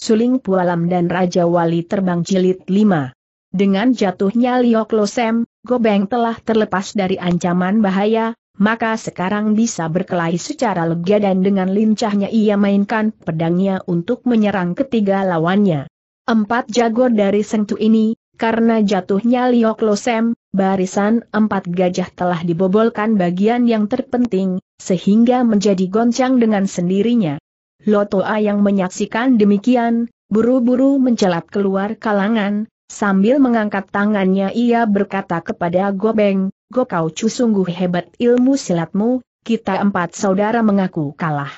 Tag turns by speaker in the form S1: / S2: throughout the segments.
S1: Suling Pualam dan Raja Wali Terbang Jilid 5. Dengan jatuhnya Liok Losem, Gobeng telah terlepas dari ancaman bahaya, maka sekarang bisa berkelahi secara lega dan dengan lincahnya ia mainkan pedangnya untuk menyerang ketiga lawannya. Empat jago dari Sengtu ini, karena jatuhnya Liok Losem, barisan empat gajah telah dibobolkan bagian yang terpenting, sehingga menjadi goncang dengan sendirinya. Lotoa yang menyaksikan demikian, buru-buru mencelat keluar kalangan, sambil mengangkat tangannya ia berkata kepada Gobeng, Gokaucu sungguh hebat ilmu silatmu, kita empat saudara mengaku kalah.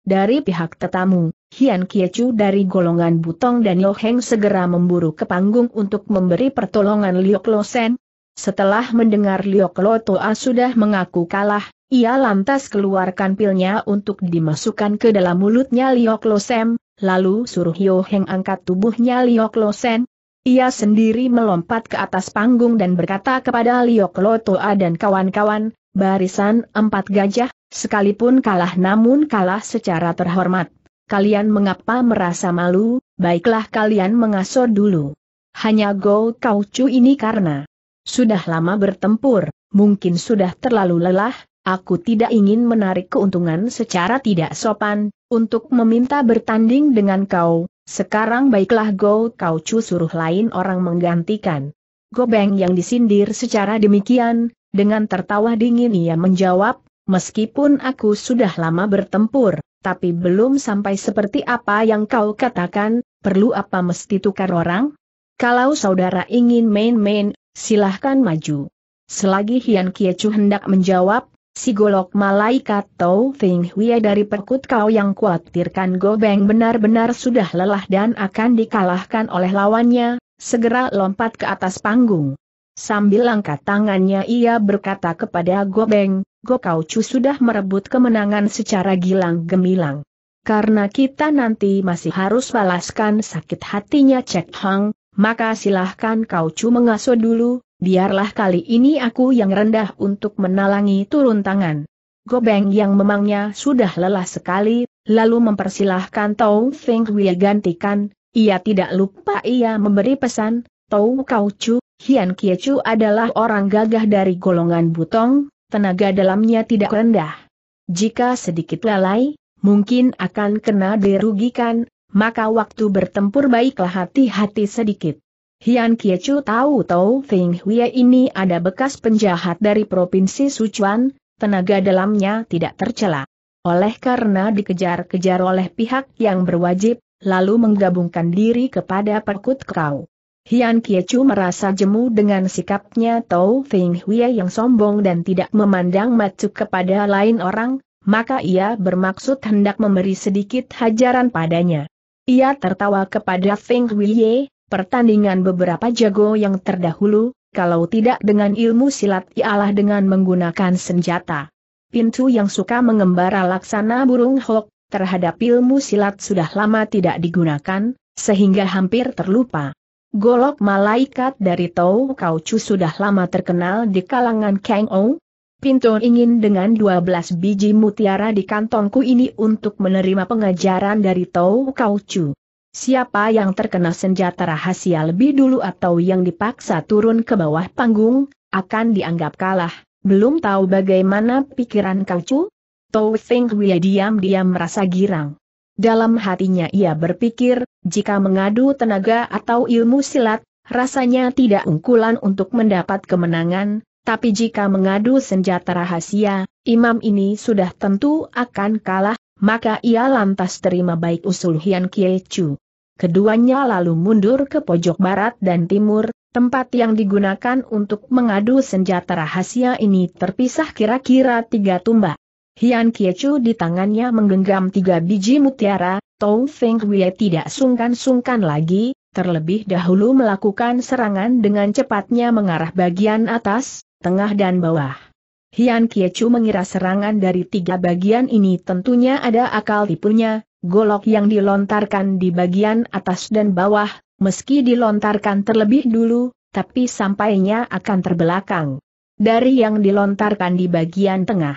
S1: Dari pihak tetamu, Hian Kiecu dari golongan Butong dan Loheng segera memburu ke panggung untuk memberi pertolongan Liok Klosen, setelah mendengar Liok Lotoa sudah mengaku kalah, ia lantas keluarkan pilnya untuk dimasukkan ke dalam mulutnya Liok Losem, lalu suruh Yo Heng angkat tubuhnya Liok Losen. Ia sendiri melompat ke atas panggung dan berkata kepada Liok Lotoa dan kawan-kawan, barisan empat gajah, sekalipun kalah namun kalah secara terhormat. Kalian mengapa merasa malu, baiklah kalian mengasuh dulu. Hanya Go Kau Chu ini karena sudah lama bertempur, mungkin sudah terlalu lelah, aku tidak ingin menarik keuntungan secara tidak sopan, untuk meminta bertanding dengan kau, sekarang baiklah go kau cu suruh lain orang menggantikan. Gobeng yang disindir secara demikian, dengan tertawa dingin ia menjawab, meskipun aku sudah lama bertempur, tapi belum sampai seperti apa yang kau katakan, perlu apa mesti tukar orang? Kalau saudara ingin main-main, silahkan maju. Selagi Hian Kiecu hendak menjawab, si golok malaikat Tau Feng Hui dari perkut kau yang kuatirkan Gobeng benar-benar sudah lelah dan akan dikalahkan oleh lawannya, segera lompat ke atas panggung. Sambil angkat tangannya ia berkata kepada Gobeng, Chu sudah merebut kemenangan secara gilang gemilang. Karena kita nanti masih harus balaskan sakit hatinya Cek Hang, maka silahkan kau cuma mengasuh dulu, biarlah kali ini aku yang rendah untuk menalangi turun tangan. Gobeng yang memangnya sudah lelah sekali, lalu mempersilahkan Tau Feng Hui gantikan, ia tidak lupa ia memberi pesan, Tau Kau Chu, Hian Kie Chu adalah orang gagah dari golongan butong, tenaga dalamnya tidak rendah. Jika sedikit lalai, mungkin akan kena dirugikan, maka waktu bertempur baiklah hati-hati sedikit. Hian Kiechu tahu tahu Feng Huiya ini ada bekas penjahat dari Provinsi Sichuan, tenaga dalamnya tidak tercela. Oleh karena dikejar-kejar oleh pihak yang berwajib, lalu menggabungkan diri kepada perkut kau. Hian Kiechu merasa jemu dengan sikapnya Tau Feng Huiya yang sombong dan tidak memandang macu kepada lain orang, maka ia bermaksud hendak memberi sedikit hajaran padanya. Ia tertawa kepada Feng Huiye, pertandingan beberapa jago yang terdahulu, kalau tidak dengan ilmu silat ialah dengan menggunakan senjata. Pintu yang suka mengembara laksana burung hok, terhadap ilmu silat sudah lama tidak digunakan, sehingga hampir terlupa. Golok malaikat dari Tau Kau Chu sudah lama terkenal di kalangan Kang Ong, Pintor ingin dengan 12 biji mutiara di kantongku ini untuk menerima pengajaran dari Tau Kau Chu. Siapa yang terkena senjata rahasia lebih dulu atau yang dipaksa turun ke bawah panggung, akan dianggap kalah. Belum tahu bagaimana pikiran Kau Chu? Tau Feng Hui diam-diam merasa girang. Dalam hatinya ia berpikir, jika mengadu tenaga atau ilmu silat, rasanya tidak unggulan untuk mendapat kemenangan, tapi jika mengadu senjata rahasia, imam ini sudah tentu akan kalah, maka ia lantas terima baik usul Hian Kie Chu. Keduanya lalu mundur ke pojok barat dan timur, tempat yang digunakan untuk mengadu senjata rahasia ini terpisah kira-kira tiga tumbak. Hian Kie Chu di tangannya menggenggam tiga biji mutiara, Tong Feng Wei tidak sungkan-sungkan lagi, terlebih dahulu melakukan serangan dengan cepatnya mengarah bagian atas, tengah dan bawah. Hian Kiechu mengira serangan dari tiga bagian ini tentunya ada akal tipunya, golok yang dilontarkan di bagian atas dan bawah, meski dilontarkan terlebih dulu, tapi sampainya akan terbelakang. Dari yang dilontarkan di bagian tengah.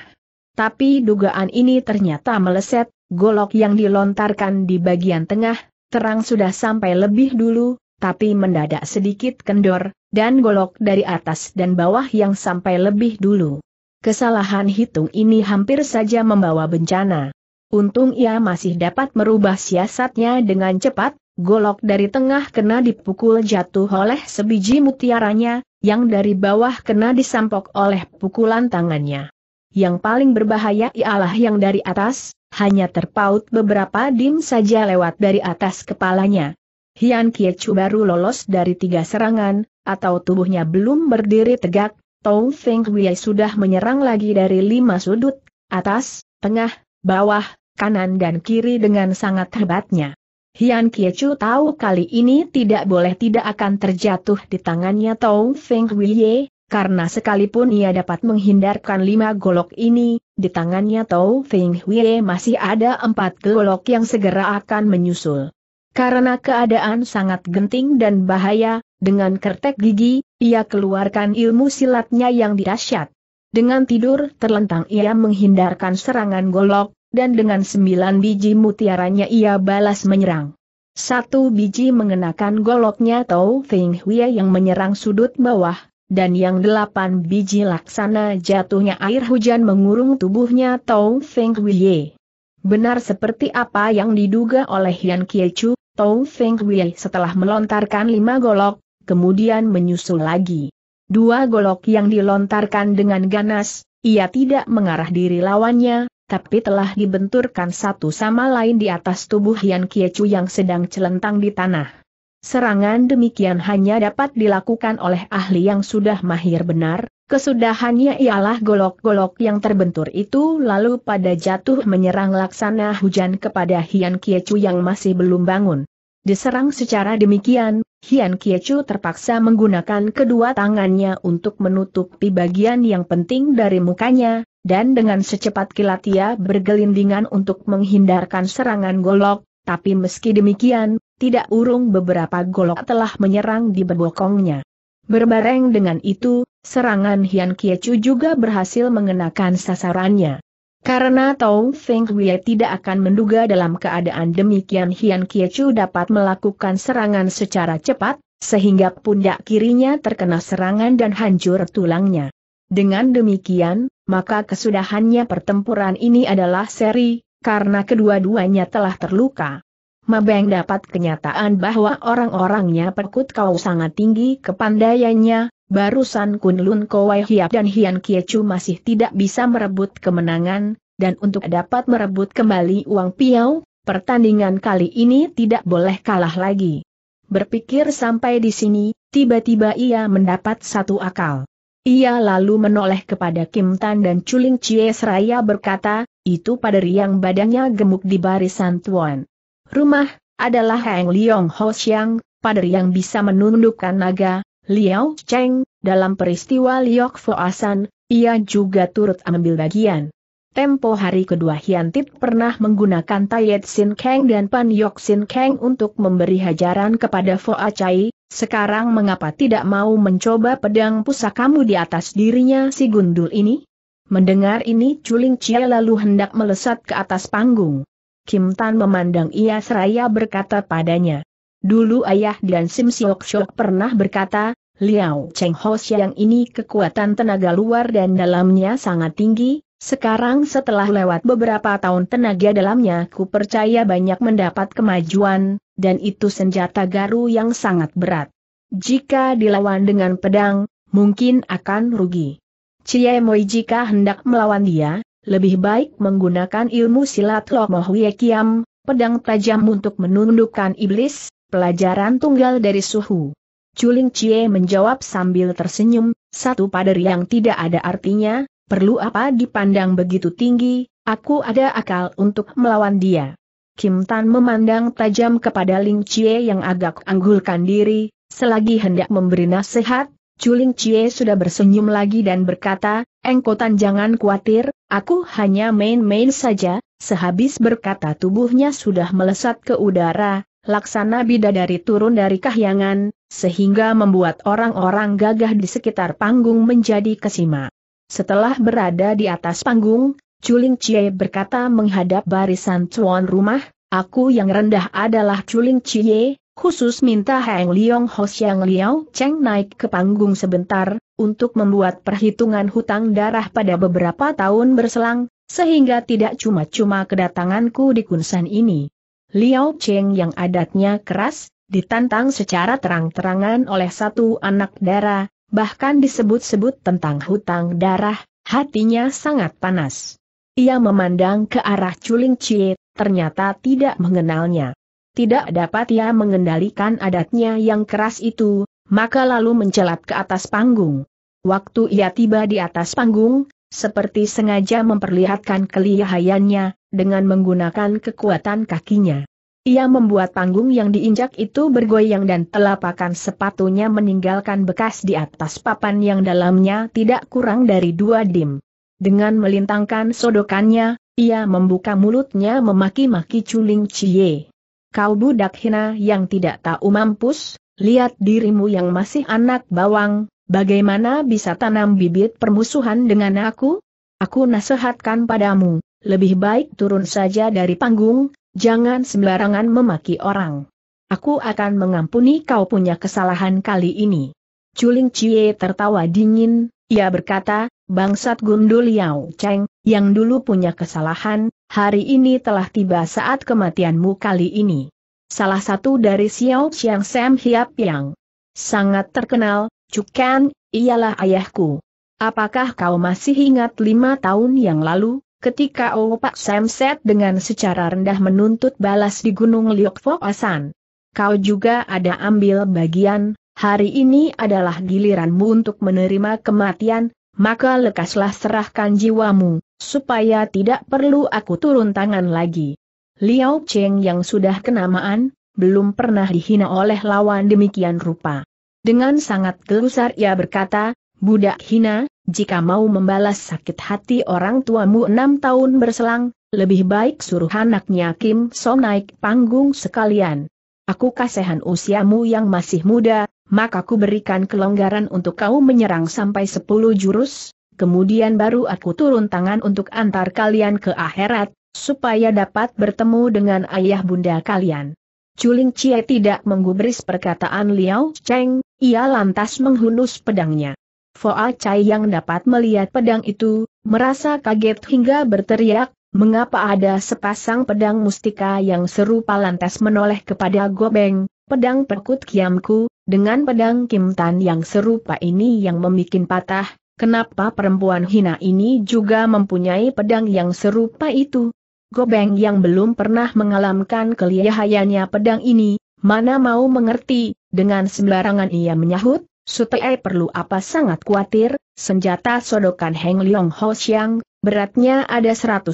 S1: Tapi dugaan ini ternyata meleset, golok yang dilontarkan di bagian tengah, terang sudah sampai lebih dulu, tapi mendadak sedikit kendor, dan golok dari atas dan bawah yang sampai lebih dulu. Kesalahan hitung ini hampir saja membawa bencana. Untung ia masih dapat merubah siasatnya dengan cepat, golok dari tengah kena dipukul jatuh oleh sebiji mutiaranya, yang dari bawah kena disampok oleh pukulan tangannya. Yang paling berbahaya ialah yang dari atas, hanya terpaut beberapa dim saja lewat dari atas kepalanya, Hian Kiechu baru lolos dari tiga serangan, atau tubuhnya belum berdiri tegak, Tong Feng Hui sudah menyerang lagi dari lima sudut, atas, tengah, bawah, kanan dan kiri dengan sangat hebatnya. Hian Kiechu tahu kali ini tidak boleh tidak akan terjatuh di tangannya Tong Feng Hui karena sekalipun ia dapat menghindarkan lima golok ini, di tangannya Tong Feng Hui masih ada empat golok yang segera akan menyusul. Karena keadaan sangat genting dan bahaya, dengan kertek gigi, ia keluarkan ilmu silatnya yang dirasyat. Dengan tidur terlentang ia menghindarkan serangan golok, dan dengan sembilan biji mutiaranya ia balas menyerang. Satu biji mengenakan goloknya Tau Feng Hui yang menyerang sudut bawah, dan yang delapan biji laksana jatuhnya air hujan mengurung tubuhnya Tau Feng Hui. Benar seperti apa yang diduga oleh Yan Kiechu, Tong Feng Wei setelah melontarkan lima golok, kemudian menyusul lagi. Dua golok yang dilontarkan dengan ganas, ia tidak mengarah diri lawannya, tapi telah dibenturkan satu sama lain di atas tubuh Yan Kiechu yang sedang celentang di tanah. Serangan demikian hanya dapat dilakukan oleh ahli yang sudah mahir benar, Kesudahannya ialah golok-golok yang terbentur itu lalu pada jatuh menyerang laksana hujan kepada Hian Kiecu yang masih belum bangun. Diserang secara demikian, Hian Kiecu terpaksa menggunakan kedua tangannya untuk menutupi bagian yang penting dari mukanya, dan dengan secepat kilat ia bergelindingan untuk menghindarkan serangan golok, tapi meski demikian, tidak urung beberapa golok telah menyerang di bebokongnya. Berbareng dengan itu, serangan Hian Kiecu juga berhasil mengenakan sasarannya. Karena Tong Feng Wei tidak akan menduga dalam keadaan demikian Hian Kiecu dapat melakukan serangan secara cepat, sehingga pundak kirinya terkena serangan dan hancur tulangnya. Dengan demikian, maka kesudahannya pertempuran ini adalah seri, karena kedua-duanya telah terluka. Mabeng dapat kenyataan bahwa orang-orangnya perkut kau sangat tinggi kepandaiannya, barusan Kunlun Kowai Hiap dan Hian Kiecu masih tidak bisa merebut kemenangan, dan untuk dapat merebut kembali uang piau, pertandingan kali ini tidak boleh kalah lagi. Berpikir sampai di sini, tiba-tiba ia mendapat satu akal. Ia lalu menoleh kepada Kim Tan dan Chuling Chie Seraya berkata, itu pada riang badannya gemuk di barisan Tuan. Rumah, adalah Heng Leong Ho Xiang, pader yang bisa menundukkan naga, Liao Cheng, dalam peristiwa Liok Fo Asan, ia juga turut ambil bagian. Tempo hari kedua Hian pernah menggunakan Tayet Sin Kang dan Pan Yok Sin Kang untuk memberi hajaran kepada Fo Acai. sekarang mengapa tidak mau mencoba pedang pusakamu di atas dirinya si gundul ini? Mendengar ini Chuling Chia lalu hendak melesat ke atas panggung. Kim Tan memandang ia seraya berkata padanya. Dulu ayah dan Sim Siok Siok pernah berkata, Liao Cheng Ho Siang ini kekuatan tenaga luar dan dalamnya sangat tinggi, sekarang setelah lewat beberapa tahun tenaga dalamnya ku percaya banyak mendapat kemajuan, dan itu senjata garu yang sangat berat. Jika dilawan dengan pedang, mungkin akan rugi. Cie Moi jika hendak melawan dia, lebih baik menggunakan ilmu silat Lomoh Hwie Kiam, pedang tajam untuk menundukkan iblis, pelajaran tunggal dari suhu. Culing Cie menjawab sambil tersenyum, satu pader yang tidak ada artinya, perlu apa dipandang begitu tinggi, aku ada akal untuk melawan dia. Kim Tan memandang tajam kepada Ling Cie yang agak anggulkan diri, selagi hendak memberi nasihat, Culing Cie sudah bersenyum lagi dan berkata, Engkotan jangan khawatir, aku hanya main-main saja, sehabis berkata tubuhnya sudah melesat ke udara, laksana bidadari turun dari kahyangan, sehingga membuat orang-orang gagah di sekitar panggung menjadi kesima. Setelah berada di atas panggung, Culing Cie berkata menghadap barisan tuan rumah, aku yang rendah adalah Culing Cie, khusus minta Heng Liong Ho Yang Liao Cheng naik ke panggung sebentar, untuk membuat perhitungan hutang darah pada beberapa tahun berselang, sehingga tidak cuma-cuma kedatanganku di Kunsan ini. Liao Cheng yang adatnya keras, ditantang secara terang-terangan oleh satu anak darah, bahkan disebut-sebut tentang hutang darah, hatinya sangat panas. Ia memandang ke arah Chuling Chie, ternyata tidak mengenalnya tidak dapat ia mengendalikan adatnya yang keras itu, maka lalu mencelat ke atas panggung. Waktu ia tiba di atas panggung, seperti sengaja memperlihatkan kelihayannya, dengan menggunakan kekuatan kakinya. Ia membuat panggung yang diinjak itu bergoyang dan telapakan sepatunya meninggalkan bekas di atas papan yang dalamnya tidak kurang dari dua dim. Dengan melintangkan sodokannya, ia membuka mulutnya memaki-maki culing cie kau budak hina yang tidak tahu mampus, lihat dirimu yang masih anak bawang, bagaimana bisa tanam bibit permusuhan dengan aku? Aku nasihatkan padamu, lebih baik turun saja dari panggung, jangan sembarangan memaki orang. Aku akan mengampuni kau punya kesalahan kali ini. Culing Cie tertawa dingin, ia berkata, bangsat gundul Yao Cheng, yang dulu punya kesalahan, hari ini telah tiba saat kematianmu kali ini. Salah satu dari Xiao Xiang Sam Hiap Yang sangat terkenal, Cukan, ialah ayahku. Apakah kau masih ingat lima tahun yang lalu, ketika Opak Sam Set dengan secara rendah menuntut balas di Gunung Liok Foasan? Kau juga ada ambil bagian, hari ini adalah giliranmu untuk menerima kematian, maka lekaslah serahkan jiwamu, supaya tidak perlu aku turun tangan lagi. Liao Cheng yang sudah kenamaan, belum pernah dihina oleh lawan demikian rupa. Dengan sangat gelusar ia berkata, Budak hina, jika mau membalas sakit hati orang tuamu enam tahun berselang, lebih baik suruh anaknya Kim So naik panggung sekalian. Aku kasihan usiamu yang masih muda, maka ku berikan kelonggaran untuk kau menyerang sampai sepuluh jurus, kemudian baru aku turun tangan untuk antar kalian ke akhirat, supaya dapat bertemu dengan ayah bunda kalian. Culing Cie tidak menggubris perkataan Liao Cheng, ia lantas menghunus pedangnya. Foa Chai yang dapat melihat pedang itu, merasa kaget hingga berteriak, mengapa ada sepasang pedang mustika yang serupa lantas menoleh kepada Gobeng, pedang perkut kiamku, dengan pedang Kim Tan yang serupa ini yang membuat patah, kenapa perempuan hina ini juga mempunyai pedang yang serupa itu? Gobeng yang belum pernah mengalamkan kelihayanya pedang ini, mana mau mengerti, dengan sembarangan ia menyahut, Sutai perlu apa sangat khawatir, senjata sodokan Heng Leong Ho Xiang, beratnya ada 120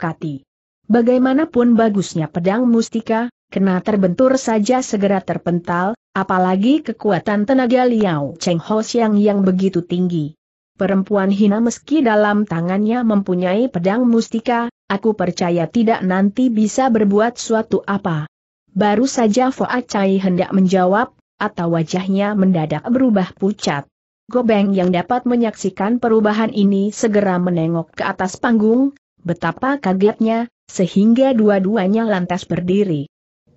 S1: kati. Bagaimanapun bagusnya pedang mustika, kena terbentur saja segera terpental, Apalagi kekuatan tenaga Liao Cheng Ho Xiang yang begitu tinggi. Perempuan hina meski dalam tangannya mempunyai pedang mustika, aku percaya tidak nanti bisa berbuat suatu apa. Baru saja Fo Acai hendak menjawab, atau wajahnya mendadak berubah pucat. Gobeng yang dapat menyaksikan perubahan ini segera menengok ke atas panggung, betapa kagetnya, sehingga dua-duanya lantas berdiri.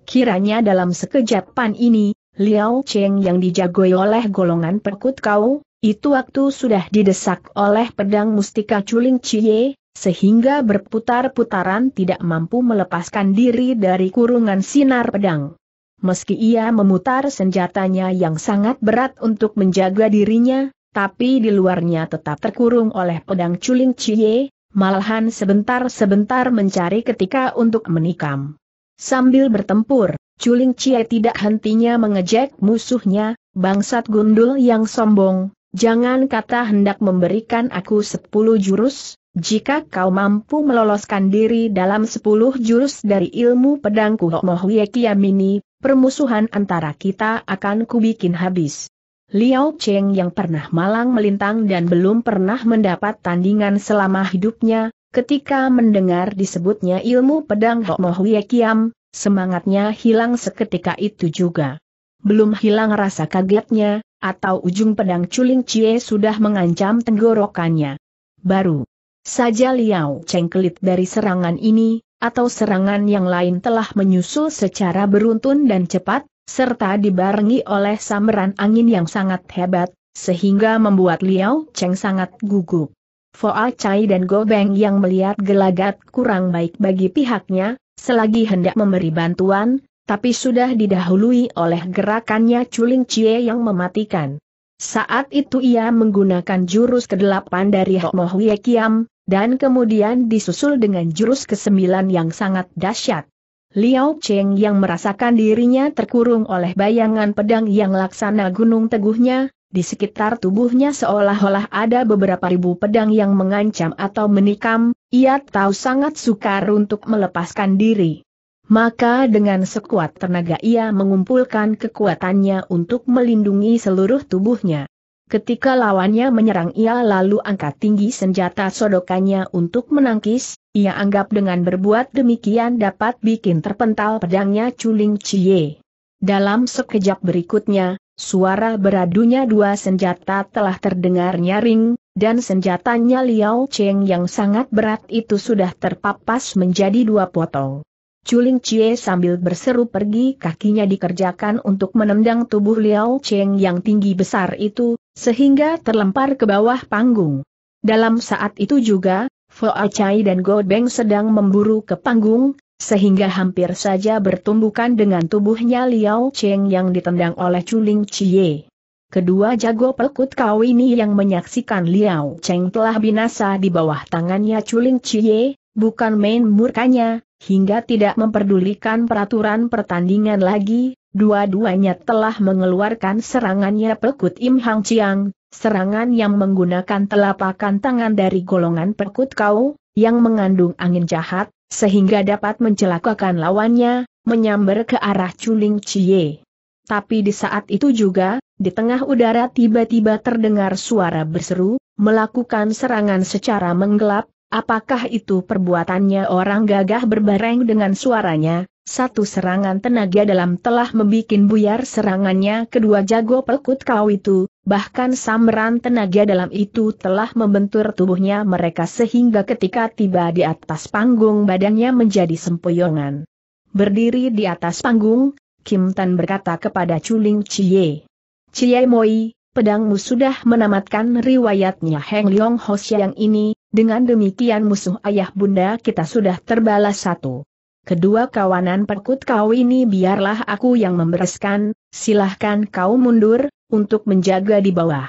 S1: Kiranya dalam sekejap pan ini, Liao Cheng yang dijagoi oleh golongan perkut kau, itu waktu sudah didesak oleh pedang mustika Culing Cie, sehingga berputar-putaran tidak mampu melepaskan diri dari kurungan sinar pedang. Meski ia memutar senjatanya yang sangat berat untuk menjaga dirinya, tapi di luarnya tetap terkurung oleh pedang culing cie, malahan sebentar-sebentar mencari ketika untuk menikam. Sambil bertempur, Culing Cie tidak hentinya mengejek musuhnya, bangsat gundul yang sombong, jangan kata hendak memberikan aku sepuluh jurus, jika kau mampu meloloskan diri dalam sepuluh jurus dari ilmu pedangku Hokmohwe Kiamini, permusuhan antara kita akan kubikin habis. Liao Cheng yang pernah malang melintang dan belum pernah mendapat tandingan selama hidupnya, ketika mendengar disebutnya ilmu pedang Hokmohwe Kiam, Semangatnya hilang seketika itu juga. Belum hilang rasa kagetnya, atau ujung pedang culing Cie sudah mengancam tenggorokannya. Baru saja Liao Cheng dari serangan ini, atau serangan yang lain telah menyusul secara beruntun dan cepat, serta dibarengi oleh sambaran angin yang sangat hebat, sehingga membuat Liao Cheng sangat gugup. Foa Chai dan Gobeng yang melihat gelagat kurang baik bagi pihaknya, Selagi hendak memberi bantuan, tapi sudah didahului oleh gerakannya Culing Cie yang mematikan. Saat itu ia menggunakan jurus kedelapan dari Hokmo Hwie Kiam, dan kemudian disusul dengan jurus kesembilan yang sangat dahsyat. Liao Cheng yang merasakan dirinya terkurung oleh bayangan pedang yang laksana gunung teguhnya, di sekitar tubuhnya seolah-olah ada beberapa ribu pedang yang mengancam atau menikam, ia tahu sangat sukar untuk melepaskan diri. Maka dengan sekuat tenaga ia mengumpulkan kekuatannya untuk melindungi seluruh tubuhnya. Ketika lawannya menyerang ia lalu angkat tinggi senjata sodokannya untuk menangkis, ia anggap dengan berbuat demikian dapat bikin terpental pedangnya Culing Cie. Dalam sekejap berikutnya, Suara beradunya dua senjata telah terdengar nyaring, dan senjatanya Liao Cheng yang sangat berat itu sudah terpapas menjadi dua potong. Culing Cie sambil berseru pergi kakinya dikerjakan untuk menendang tubuh Liao Cheng yang tinggi besar itu, sehingga terlempar ke bawah panggung. Dalam saat itu juga, Fo Chai dan Go Beng sedang memburu ke panggung, sehingga hampir saja bertumbukan dengan tubuhnya Liao Cheng yang ditendang oleh Chuling Chie. Kedua jago pelkut kau ini yang menyaksikan Liao Cheng telah binasa di bawah tangannya Chuling Chie, bukan main murkanya, hingga tidak memperdulikan peraturan pertandingan lagi, dua-duanya telah mengeluarkan serangannya pelkut Im Hang Chiang, serangan yang menggunakan telapakan tangan dari golongan pelkut kau, yang mengandung angin jahat, sehingga dapat mencelakakan lawannya, menyambar ke arah Chuling Chie. Tapi di saat itu juga, di tengah udara tiba-tiba terdengar suara berseru, melakukan serangan secara menggelap, apakah itu perbuatannya orang gagah berbareng dengan suaranya, satu serangan tenaga dalam telah membuat buyar serangannya kedua jago pelkut kau itu, Bahkan samran tenaga dalam itu telah membentur tubuhnya mereka sehingga ketika tiba di atas panggung badannya menjadi sempoyongan. Berdiri di atas panggung, Kim Tan berkata kepada Chuling Chie. Chie Moi, pedangmu sudah menamatkan riwayatnya Heng Leong Ho yang ini, dengan demikian musuh ayah bunda kita sudah terbalas satu. Kedua kawanan perkut kau ini biarlah aku yang membereskan, silahkan kau mundur, untuk menjaga di bawah.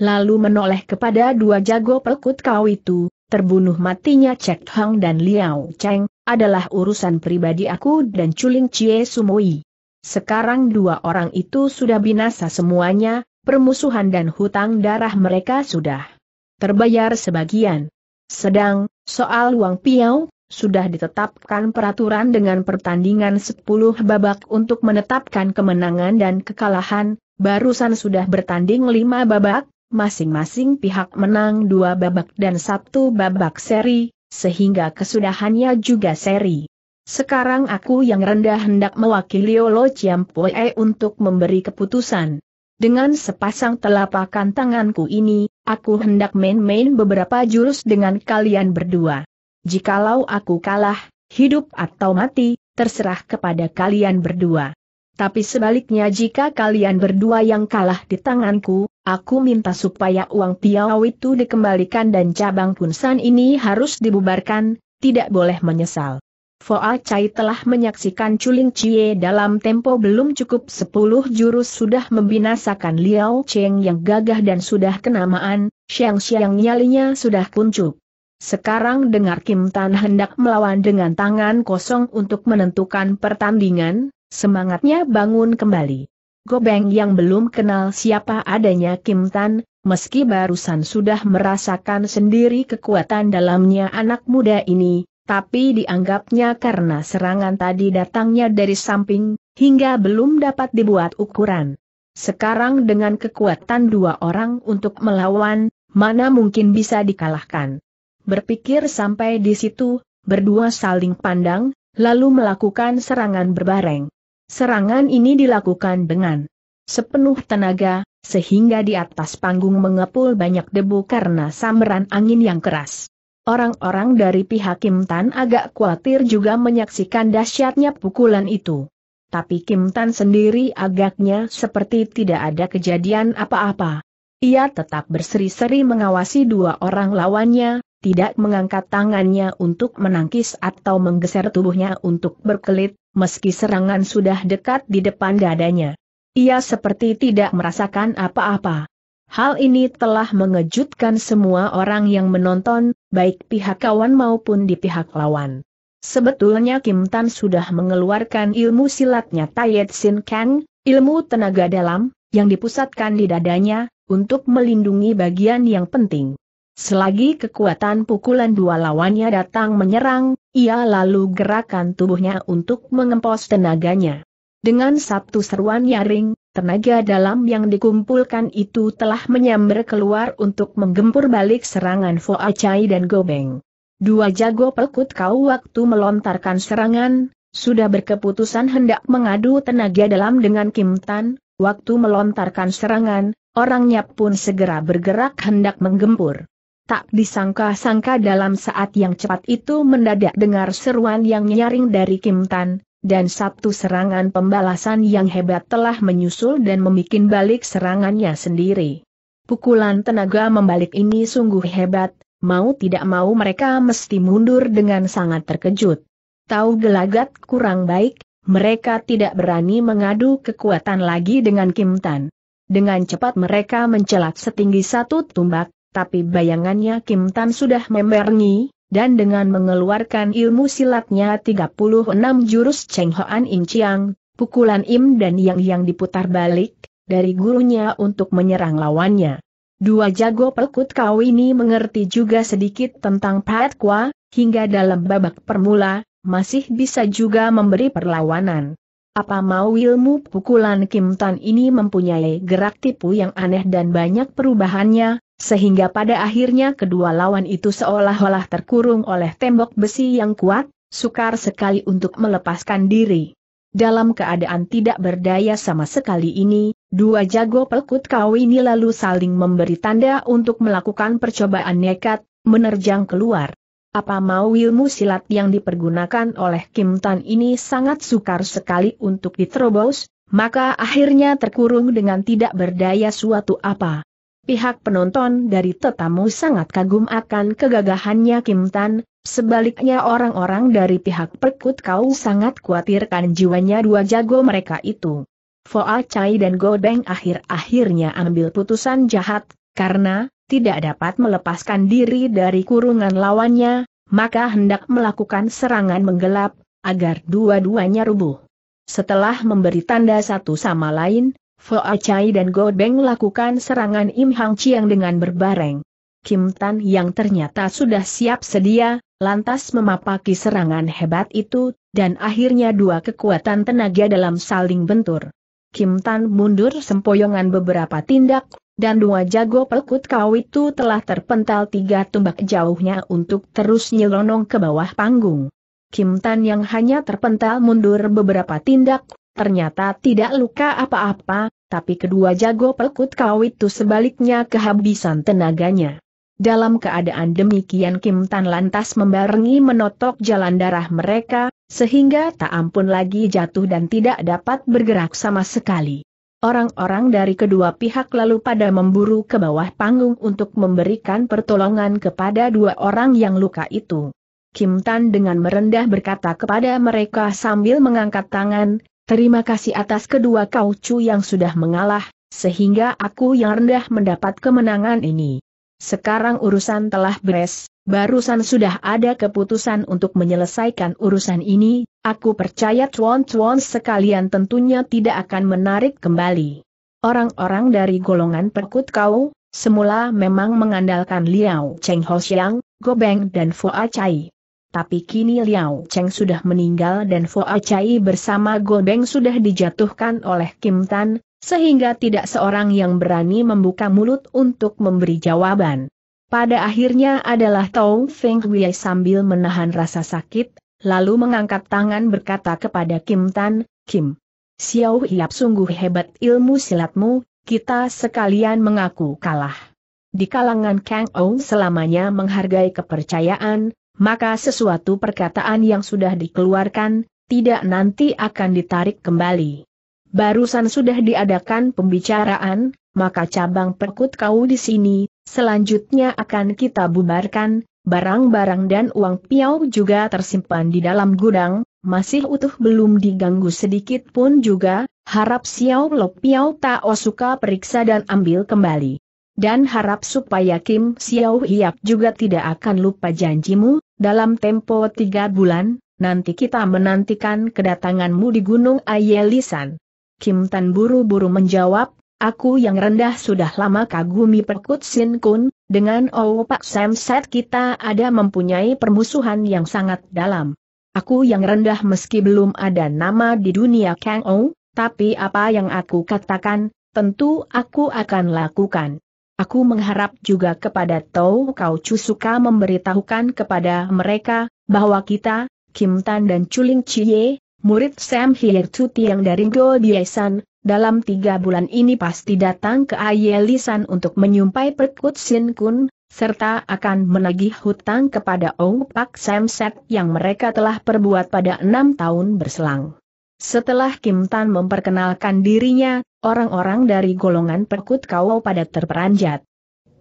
S1: Lalu menoleh kepada dua jago pelkut kau itu, terbunuh matinya Cek Hang dan Liao Cheng, adalah urusan pribadi aku dan Culing Cie Sumoi. Sekarang dua orang itu sudah binasa semuanya, permusuhan dan hutang darah mereka sudah terbayar sebagian. Sedang, soal Wang Piao, sudah ditetapkan peraturan dengan pertandingan 10 babak untuk menetapkan kemenangan dan kekalahan, barusan sudah bertanding 5 babak, masing-masing pihak menang 2 babak dan 1 babak seri, sehingga kesudahannya juga seri. Sekarang aku yang rendah hendak mewakili Olo Chiampoe untuk memberi keputusan. Dengan sepasang telapakan tanganku ini, aku hendak main-main beberapa jurus dengan kalian berdua jikalau aku kalah, hidup atau mati, terserah kepada kalian berdua. Tapi sebaliknya jika kalian berdua yang kalah di tanganku, aku minta supaya uang piau itu dikembalikan dan cabang kunsan ini harus dibubarkan, tidak boleh menyesal. Foa Chai telah menyaksikan Chuling Chie dalam tempo belum cukup 10 jurus sudah membinasakan Liao Cheng yang gagah dan sudah kenamaan, siang-siang nyalinya sudah kuncup. Sekarang dengar Kim Tan hendak melawan dengan tangan kosong untuk menentukan pertandingan, semangatnya bangun kembali. Gobeng yang belum kenal siapa adanya Kim Tan, meski barusan sudah merasakan sendiri kekuatan dalamnya anak muda ini, tapi dianggapnya karena serangan tadi datangnya dari samping, hingga belum dapat dibuat ukuran. Sekarang dengan kekuatan dua orang untuk melawan, mana mungkin bisa dikalahkan berpikir sampai di situ, berdua saling pandang, lalu melakukan serangan berbareng. Serangan ini dilakukan dengan sepenuh tenaga, sehingga di atas panggung mengepul banyak debu karena samaran angin yang keras. Orang-orang dari pihak Kim Tan agak khawatir juga menyaksikan dahsyatnya pukulan itu. Tapi Kim Tan sendiri agaknya seperti tidak ada kejadian apa-apa. Ia tetap berseri-seri mengawasi dua orang lawannya, tidak mengangkat tangannya untuk menangkis atau menggeser tubuhnya untuk berkelit, meski serangan sudah dekat di depan dadanya. Ia seperti tidak merasakan apa-apa. Hal ini telah mengejutkan semua orang yang menonton, baik pihak kawan maupun di pihak lawan. Sebetulnya Kim Tan sudah mengeluarkan ilmu silatnya Tayet Sin Kang, ilmu tenaga dalam, yang dipusatkan di dadanya, untuk melindungi bagian yang penting. Selagi kekuatan pukulan dua lawannya datang menyerang, ia lalu gerakan tubuhnya untuk mengempos tenaganya. Dengan satu seruan nyaring, tenaga dalam yang dikumpulkan itu telah menyambar keluar untuk menggempur balik serangan Fo Acai dan Gobeng. Dua jago pelkut kau waktu melontarkan serangan, sudah berkeputusan hendak mengadu tenaga dalam dengan Kim Tan, waktu melontarkan serangan, orangnya pun segera bergerak hendak menggempur. Tak disangka-sangka dalam saat yang cepat itu mendadak dengar seruan yang nyaring dari Kim Tan, dan satu serangan pembalasan yang hebat telah menyusul dan membuat balik serangannya sendiri. Pukulan tenaga membalik ini sungguh hebat, mau tidak mau mereka mesti mundur dengan sangat terkejut. Tahu gelagat kurang baik, mereka tidak berani mengadu kekuatan lagi dengan Kim Tan. Dengan cepat mereka mencelat setinggi satu tumbak, tapi bayangannya Kim Tan sudah memerangi, dan dengan mengeluarkan ilmu silatnya 36 jurus Cheng Hoan Im Chiang, pukulan Im dan Yang Yang diputar balik, dari gurunya untuk menyerang lawannya. Dua jago pelkut kau ini mengerti juga sedikit tentang Pat Kwa, hingga dalam babak permula, masih bisa juga memberi perlawanan. Apa mau ilmu pukulan Kim Tan ini mempunyai gerak tipu yang aneh dan banyak perubahannya, sehingga pada akhirnya kedua lawan itu seolah-olah terkurung oleh tembok besi yang kuat, sukar sekali untuk melepaskan diri. Dalam keadaan tidak berdaya sama sekali ini, dua jago pelkut kau ini lalu saling memberi tanda untuk melakukan percobaan nekat, menerjang keluar. Apa mau ilmu silat yang dipergunakan oleh Kim Tan ini sangat sukar sekali untuk diterobos, maka akhirnya terkurung dengan tidak berdaya suatu apa pihak penonton dari tetamu sangat kagum akan kegagahannya Kim Tan, sebaliknya orang-orang dari pihak perkut kau sangat khawatirkan jiwanya dua jago mereka itu. Foa Chai dan Godeng akhir-akhirnya ambil putusan jahat, karena, tidak dapat melepaskan diri dari kurungan lawannya, maka hendak melakukan serangan menggelap, agar dua-duanya rubuh. Setelah memberi tanda satu sama lain, Fo Chai dan Go Beng lakukan serangan Im Hang Chiang dengan berbareng. Kim Tan yang ternyata sudah siap sedia, lantas memapaki serangan hebat itu, dan akhirnya dua kekuatan tenaga dalam saling bentur. Kim Tan mundur sempoyongan beberapa tindak, dan dua jago pelkut kau itu telah terpental tiga tumbak jauhnya untuk terus nyelonong ke bawah panggung. Kim Tan yang hanya terpental mundur beberapa tindak, ternyata tidak luka apa-apa, tapi kedua jago pelkut kau itu sebaliknya kehabisan tenaganya. Dalam keadaan demikian Kim Tan lantas membarengi menotok jalan darah mereka, sehingga tak ampun lagi jatuh dan tidak dapat bergerak sama sekali. Orang-orang dari kedua pihak lalu pada memburu ke bawah panggung untuk memberikan pertolongan kepada dua orang yang luka itu. Kim Tan dengan merendah berkata kepada mereka sambil mengangkat tangan, Terima kasih atas kedua kau cu yang sudah mengalah, sehingga aku yang rendah mendapat kemenangan ini. Sekarang urusan telah beres, barusan sudah ada keputusan untuk menyelesaikan urusan ini, aku percaya cuan-cuan sekalian tentunya tidak akan menarik kembali. Orang-orang dari golongan perkut kau, semula memang mengandalkan Liao Cheng Ho Xiang, Gobeng dan Fuachai. Chai. Tapi kini Liao Cheng sudah meninggal dan Fo Acai bersama Gobeng sudah dijatuhkan oleh Kim Tan, sehingga tidak seorang yang berani membuka mulut untuk memberi jawaban. Pada akhirnya adalah Tong Feng Wei sambil menahan rasa sakit, lalu mengangkat tangan berkata kepada Kim Tan, Kim, Xiao Hiap sungguh hebat ilmu silatmu, kita sekalian mengaku kalah. Di kalangan Kang Ou selamanya menghargai kepercayaan, maka sesuatu perkataan yang sudah dikeluarkan, tidak nanti akan ditarik kembali. Barusan sudah diadakan pembicaraan, maka cabang perkut kau di sini, selanjutnya akan kita bubarkan, barang-barang dan uang piau juga tersimpan di dalam gudang, masih utuh belum diganggu sedikit pun juga, harap Xiao Lo Piau Tao suka periksa dan ambil kembali. Dan harap supaya Kim Xiao Hiap juga tidak akan lupa janjimu, dalam tempo tiga bulan, nanti kita menantikan kedatanganmu di Gunung Ayelisan. Kim Tan buru-buru menjawab, Aku yang rendah sudah lama kagumi Perkut Sin Kun, dengan Pak Sam Set kita ada mempunyai permusuhan yang sangat dalam. Aku yang rendah meski belum ada nama di dunia Kang Ou, tapi apa yang aku katakan, tentu aku akan lakukan. Aku mengharap juga kepada Tau Kau Cusuka memberitahukan kepada mereka, bahwa kita, Kim Tan dan Chuling Chie, murid Sam Hier Tuti yang dari Go Biesan, dalam tiga bulan ini pasti datang ke Ayelisan untuk menyumpai Perkut Sin Kun, serta akan menagih hutang kepada Ong Pak Sam Set yang mereka telah perbuat pada enam tahun berselang. Setelah Kim Tan memperkenalkan dirinya, orang-orang dari golongan perkut kau pada terperanjat.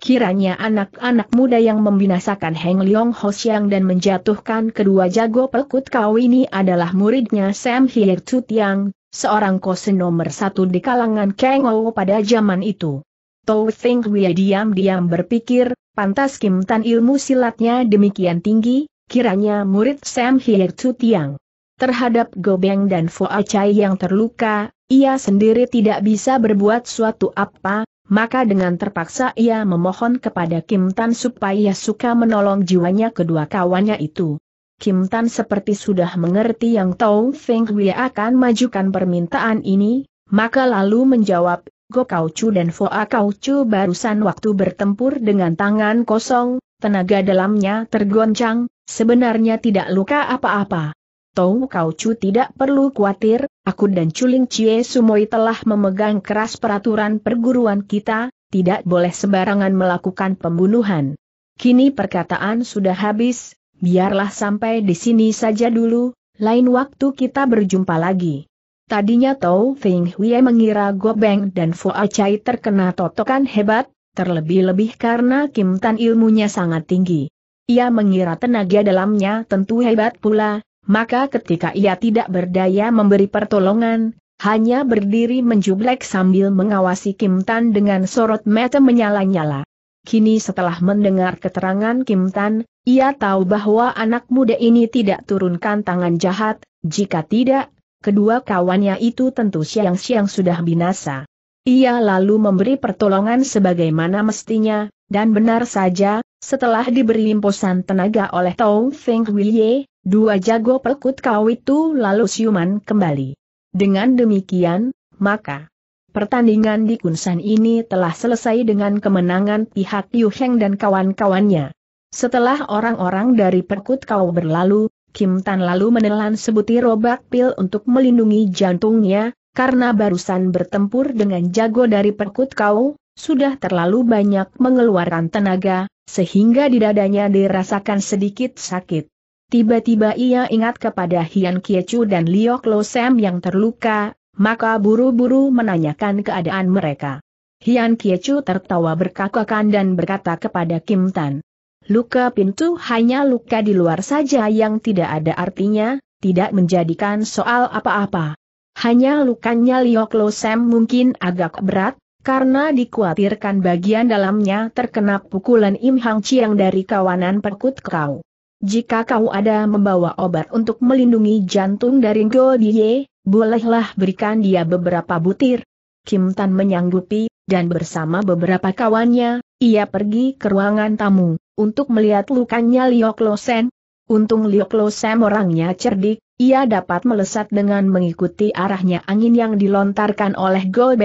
S1: Kiranya anak-anak muda yang membinasakan Heng Leong Ho Xiang dan menjatuhkan kedua jago perkut kau ini adalah muridnya Sam Hyer Yang, Tiang, seorang kosen nomor satu di kalangan Kang pada zaman itu. Tou Feng Wei diam-diam berpikir, pantas Kim Tan ilmu silatnya demikian tinggi, kiranya murid Sam Hyer Yang. Tiang Terhadap Gobeng dan Foa Chai yang terluka, ia sendiri tidak bisa berbuat suatu apa, maka dengan terpaksa ia memohon kepada Kim Tan supaya suka menolong jiwanya kedua kawannya itu. Kim Tan seperti sudah mengerti yang Tong Feng Hui akan majukan permintaan ini, maka lalu menjawab, Go Kau Chu dan Kau Chu barusan waktu bertempur dengan tangan kosong, tenaga dalamnya tergoncang, sebenarnya tidak luka apa-apa. Tau Kau Chu tidak perlu khawatir, aku dan Chuling Chie Sumoi telah memegang keras peraturan perguruan kita, tidak boleh sembarangan melakukan pembunuhan. Kini perkataan sudah habis, biarlah sampai di sini saja dulu, lain waktu kita berjumpa lagi. Tadinya Tau Feng Hui mengira Gobeng dan Fua Chai terkena totokan hebat, terlebih-lebih karena Kim Tan ilmunya sangat tinggi. Ia mengira tenaga dalamnya tentu hebat pula, maka ketika ia tidak berdaya memberi pertolongan, hanya berdiri menjublek sambil mengawasi Kim Tan dengan sorot mata menyala-nyala. Kini setelah mendengar keterangan Kim Tan, ia tahu bahwa anak muda ini tidak turunkan tangan jahat, jika tidak, kedua kawannya itu tentu siang-siang sudah binasa. Ia lalu memberi pertolongan sebagaimana mestinya, dan benar saja, setelah diberi imposan tenaga oleh Tong Feng Huiye, dua jago pelkut kau itu lalu siuman kembali. Dengan demikian, maka pertandingan di Kunsan ini telah selesai dengan kemenangan pihak Yu Heng dan kawan-kawannya. Setelah orang-orang dari perkut kau berlalu, Kim Tan lalu menelan sebutir obat pil untuk melindungi jantungnya, karena barusan bertempur dengan jago dari perkut kau, sudah terlalu banyak mengeluarkan tenaga, sehingga di dadanya dirasakan sedikit sakit. Tiba-tiba ia ingat kepada Hian Kiechu dan Liu Klosem yang terluka, maka buru-buru menanyakan keadaan mereka. Hian Kiechu tertawa berkakakan dan berkata kepada Kim Tan. Luka pintu hanya luka di luar saja yang tidak ada artinya, tidak menjadikan soal apa-apa. Hanya lukanya Liu Klosem mungkin agak berat, karena dikhawatirkan bagian dalamnya terkena pukulan Im Hang Chiang dari kawanan perkut kau. Jika kau ada membawa obat untuk melindungi jantung dari Go Diye, bolehlah berikan dia beberapa butir. Kim Tan menyanggupi, dan bersama beberapa kawannya, ia pergi ke ruangan tamu, untuk melihat lukanya Liok Losen. Untung Liok Losen orangnya cerdik, ia dapat melesat dengan mengikuti arahnya angin yang dilontarkan oleh Go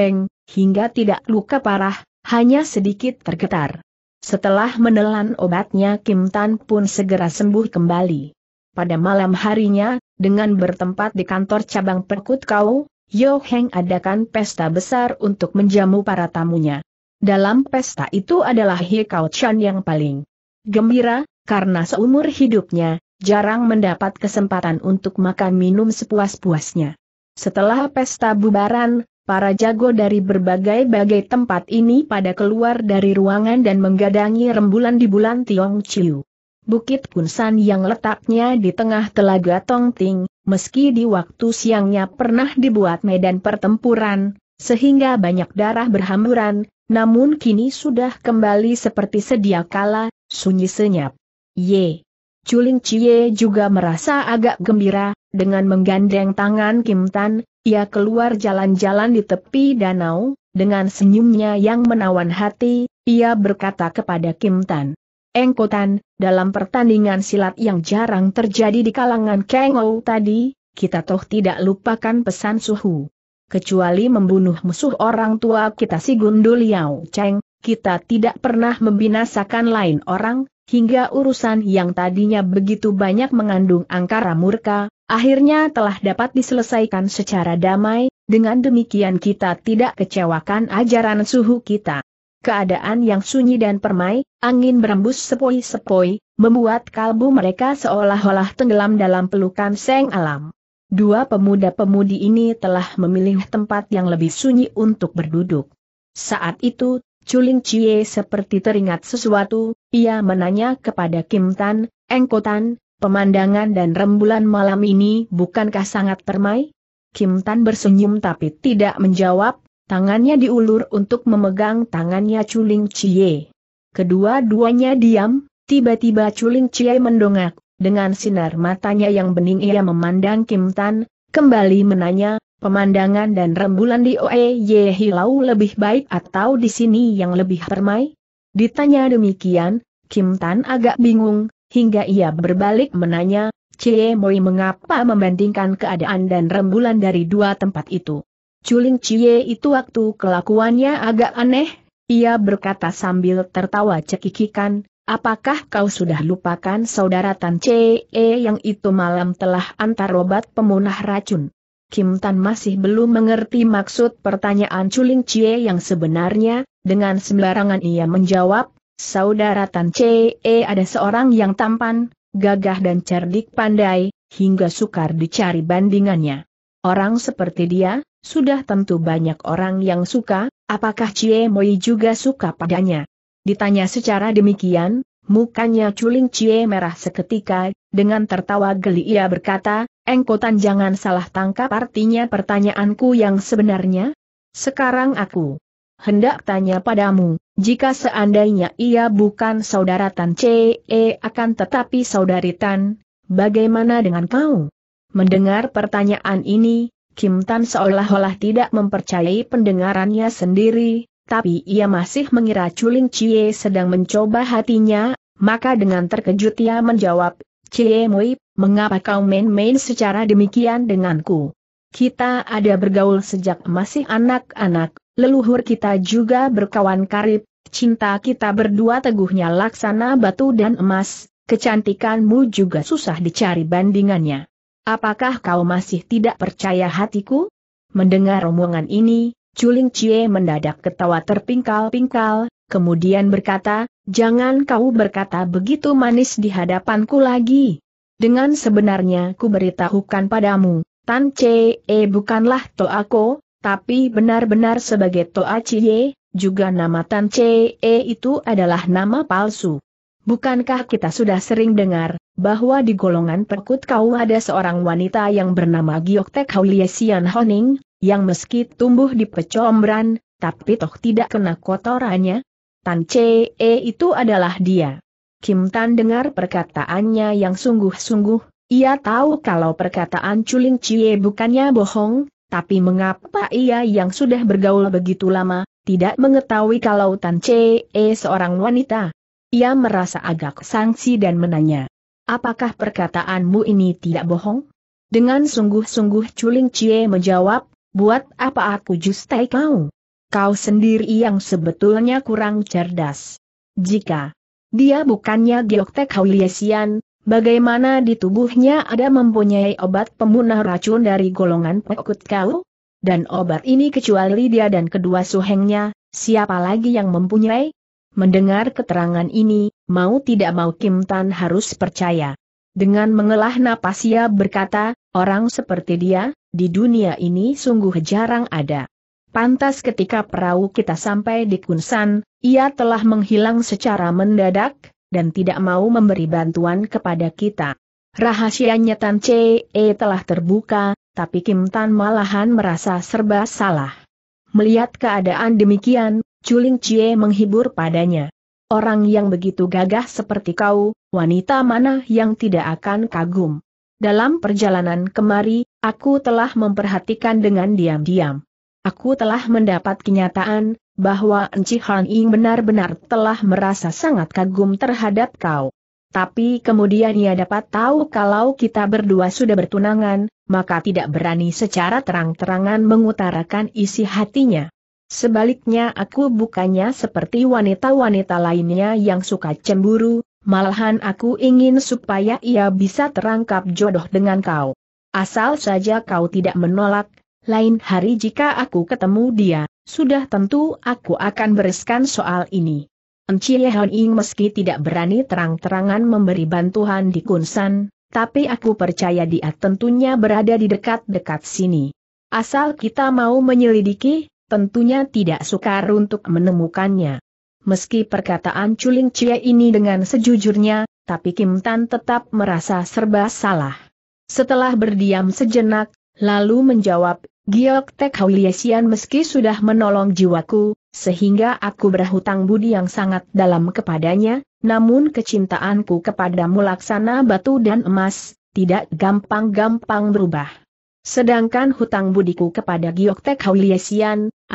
S1: hingga tidak luka parah, hanya sedikit tergetar. Setelah menelan obatnya Kim Tan pun segera sembuh kembali. Pada malam harinya, dengan bertempat di kantor cabang Perkut Kau, Yo Heng adakan pesta besar untuk menjamu para tamunya. Dalam pesta itu adalah He Kao Chan yang paling gembira, karena seumur hidupnya, jarang mendapat kesempatan untuk makan minum sepuas-puasnya. Setelah pesta bubaran, para jago dari berbagai-bagai tempat ini pada keluar dari ruangan dan menggadangi rembulan di bulan Tiong Chiu. Bukit Kunsan yang letaknya di tengah telaga Tongting, meski di waktu siangnya pernah dibuat medan pertempuran, sehingga banyak darah berhamburan, namun kini sudah kembali seperti sedia kala, sunyi senyap. Ye. Chuling Chie juga merasa agak gembira, dengan menggandeng tangan Kim Tan, ia keluar jalan-jalan di tepi danau, dengan senyumnya yang menawan hati, ia berkata kepada Kim Tan. Engkotan, dalam pertandingan silat yang jarang terjadi di kalangan Kang Ou tadi, kita toh tidak lupakan pesan suhu. Kecuali membunuh musuh orang tua kita si Gundul Yao Cheng, kita tidak pernah membinasakan lain orang, hingga urusan yang tadinya begitu banyak mengandung angkara murka, Akhirnya telah dapat diselesaikan secara damai, dengan demikian kita tidak kecewakan ajaran suhu kita. Keadaan yang sunyi dan permai, angin berembus sepoi-sepoi, membuat kalbu mereka seolah-olah tenggelam dalam pelukan seng alam. Dua pemuda-pemudi ini telah memilih tempat yang lebih sunyi untuk berduduk. Saat itu, Chuling Chie seperti teringat sesuatu, ia menanya kepada Kim Tan, Engkotan, Pemandangan dan rembulan malam ini bukankah sangat permai? Kim Tan bersenyum tapi tidak menjawab, tangannya diulur untuk memegang tangannya Chuling Chie. Kedua-duanya diam, tiba-tiba Chuling Chie mendongak, dengan sinar matanya yang bening ia memandang Kim Tan, kembali menanya, pemandangan dan rembulan di Oe Ye Hilau lebih baik atau di sini yang lebih permai? Ditanya demikian, Kim Tan agak bingung, hingga ia berbalik menanya, Cie Moi mengapa membandingkan keadaan dan rembulan dari dua tempat itu. Culing Cie itu waktu kelakuannya agak aneh, ia berkata sambil tertawa cekikikan, apakah kau sudah lupakan saudara Tan Cie yang itu malam telah antar obat pemunah racun? Kim Tan masih belum mengerti maksud pertanyaan Culing Cie yang sebenarnya, dengan sembarangan ia menjawab, Saudara Tan Che eh, ada seorang yang tampan, gagah dan cerdik pandai, hingga sukar dicari bandingannya. Orang seperti dia, sudah tentu banyak orang yang suka, apakah Cie Moi juga suka padanya? Ditanya secara demikian, mukanya culing Cie merah seketika, dengan tertawa geli ia berkata, Engkotan jangan salah tangkap artinya pertanyaanku yang sebenarnya? Sekarang aku hendak tanya padamu, jika seandainya ia bukan saudara Tan C.E. E akan tetapi saudari Tan, bagaimana dengan kau? Mendengar pertanyaan ini, Kim Tan seolah-olah tidak mempercayai pendengarannya sendiri, tapi ia masih mengira Chuling Chie sedang mencoba hatinya, maka dengan terkejut ia menjawab, Chie Mui, mengapa kau main-main secara demikian denganku? Kita ada bergaul sejak masih anak-anak, leluhur kita juga berkawan karib, cinta kita berdua teguhnya laksana batu dan emas, kecantikanmu juga susah dicari bandingannya. Apakah kau masih tidak percaya hatiku? Mendengar omongan ini, Culing Cie mendadak ketawa terpingkal-pingkal, kemudian berkata, Jangan kau berkata begitu manis di hadapanku lagi. Dengan sebenarnya ku beritahukan padamu, Tan Cie bukanlah aku. Tapi benar-benar sebagai Toa Cie, juga nama Tan Cie itu adalah nama palsu. Bukankah kita sudah sering dengar, bahwa di golongan perkut kau ada seorang wanita yang bernama Giok Tek Hauliesian Honing, yang meski tumbuh di pecombran, tapi toh tidak kena kotorannya? Tan Chee itu adalah dia. Kim Tan dengar perkataannya yang sungguh-sungguh, ia tahu kalau perkataan Chuling Cie bukannya bohong, tapi mengapa ia yang sudah bergaul begitu lama, tidak mengetahui kalau Tan Chee eh, seorang wanita? Ia merasa agak sangsi dan menanya. Apakah perkataanmu ini tidak bohong? Dengan sungguh-sungguh Culing Chie menjawab, buat apa aku justai kau? Kau sendiri yang sebetulnya kurang cerdas. Jika dia bukannya Geoktek Hauliesian, Bagaimana di tubuhnya ada mempunyai obat pemunah racun dari golongan pekut kau? Dan obat ini kecuali dia dan kedua suhengnya, siapa lagi yang mempunyai? Mendengar keterangan ini, mau tidak mau Kim Tan harus percaya. Dengan mengelah napas ia berkata, orang seperti dia, di dunia ini sungguh jarang ada. Pantas ketika perahu kita sampai di Kunsan, ia telah menghilang secara mendadak, dan tidak mau memberi bantuan kepada kita. Rahasianya Tan Chee telah terbuka, tapi Kim Tan malahan merasa serba salah. Melihat keadaan demikian, Culing Cie menghibur padanya. Orang yang begitu gagah seperti kau, wanita mana yang tidak akan kagum. Dalam perjalanan kemari, aku telah memperhatikan dengan diam-diam. Aku telah mendapat kenyataan, bahwa Enci Han Ying benar-benar telah merasa sangat kagum terhadap kau. Tapi kemudian ia dapat tahu kalau kita berdua sudah bertunangan, maka tidak berani secara terang-terangan mengutarakan isi hatinya. Sebaliknya aku bukannya seperti wanita-wanita lainnya yang suka cemburu, malahan aku ingin supaya ia bisa terangkap jodoh dengan kau. Asal saja kau tidak menolak, lain hari jika aku ketemu dia, sudah tentu aku akan bereskan soal ini. Encie Hon meski tidak berani terang-terangan memberi bantuan di Kunsan, tapi aku percaya dia tentunya berada di dekat-dekat sini. Asal kita mau menyelidiki, tentunya tidak sukar untuk menemukannya. Meski perkataan culing Cie ini dengan sejujurnya, tapi Kim Tan tetap merasa serba salah. Setelah berdiam sejenak, Lalu menjawab, Giok Tek meski sudah menolong jiwaku, sehingga aku berhutang budi yang sangat dalam kepadanya, namun kecintaanku kepadamu laksana batu dan emas, tidak gampang-gampang berubah. Sedangkan hutang budiku kepada Giok Tek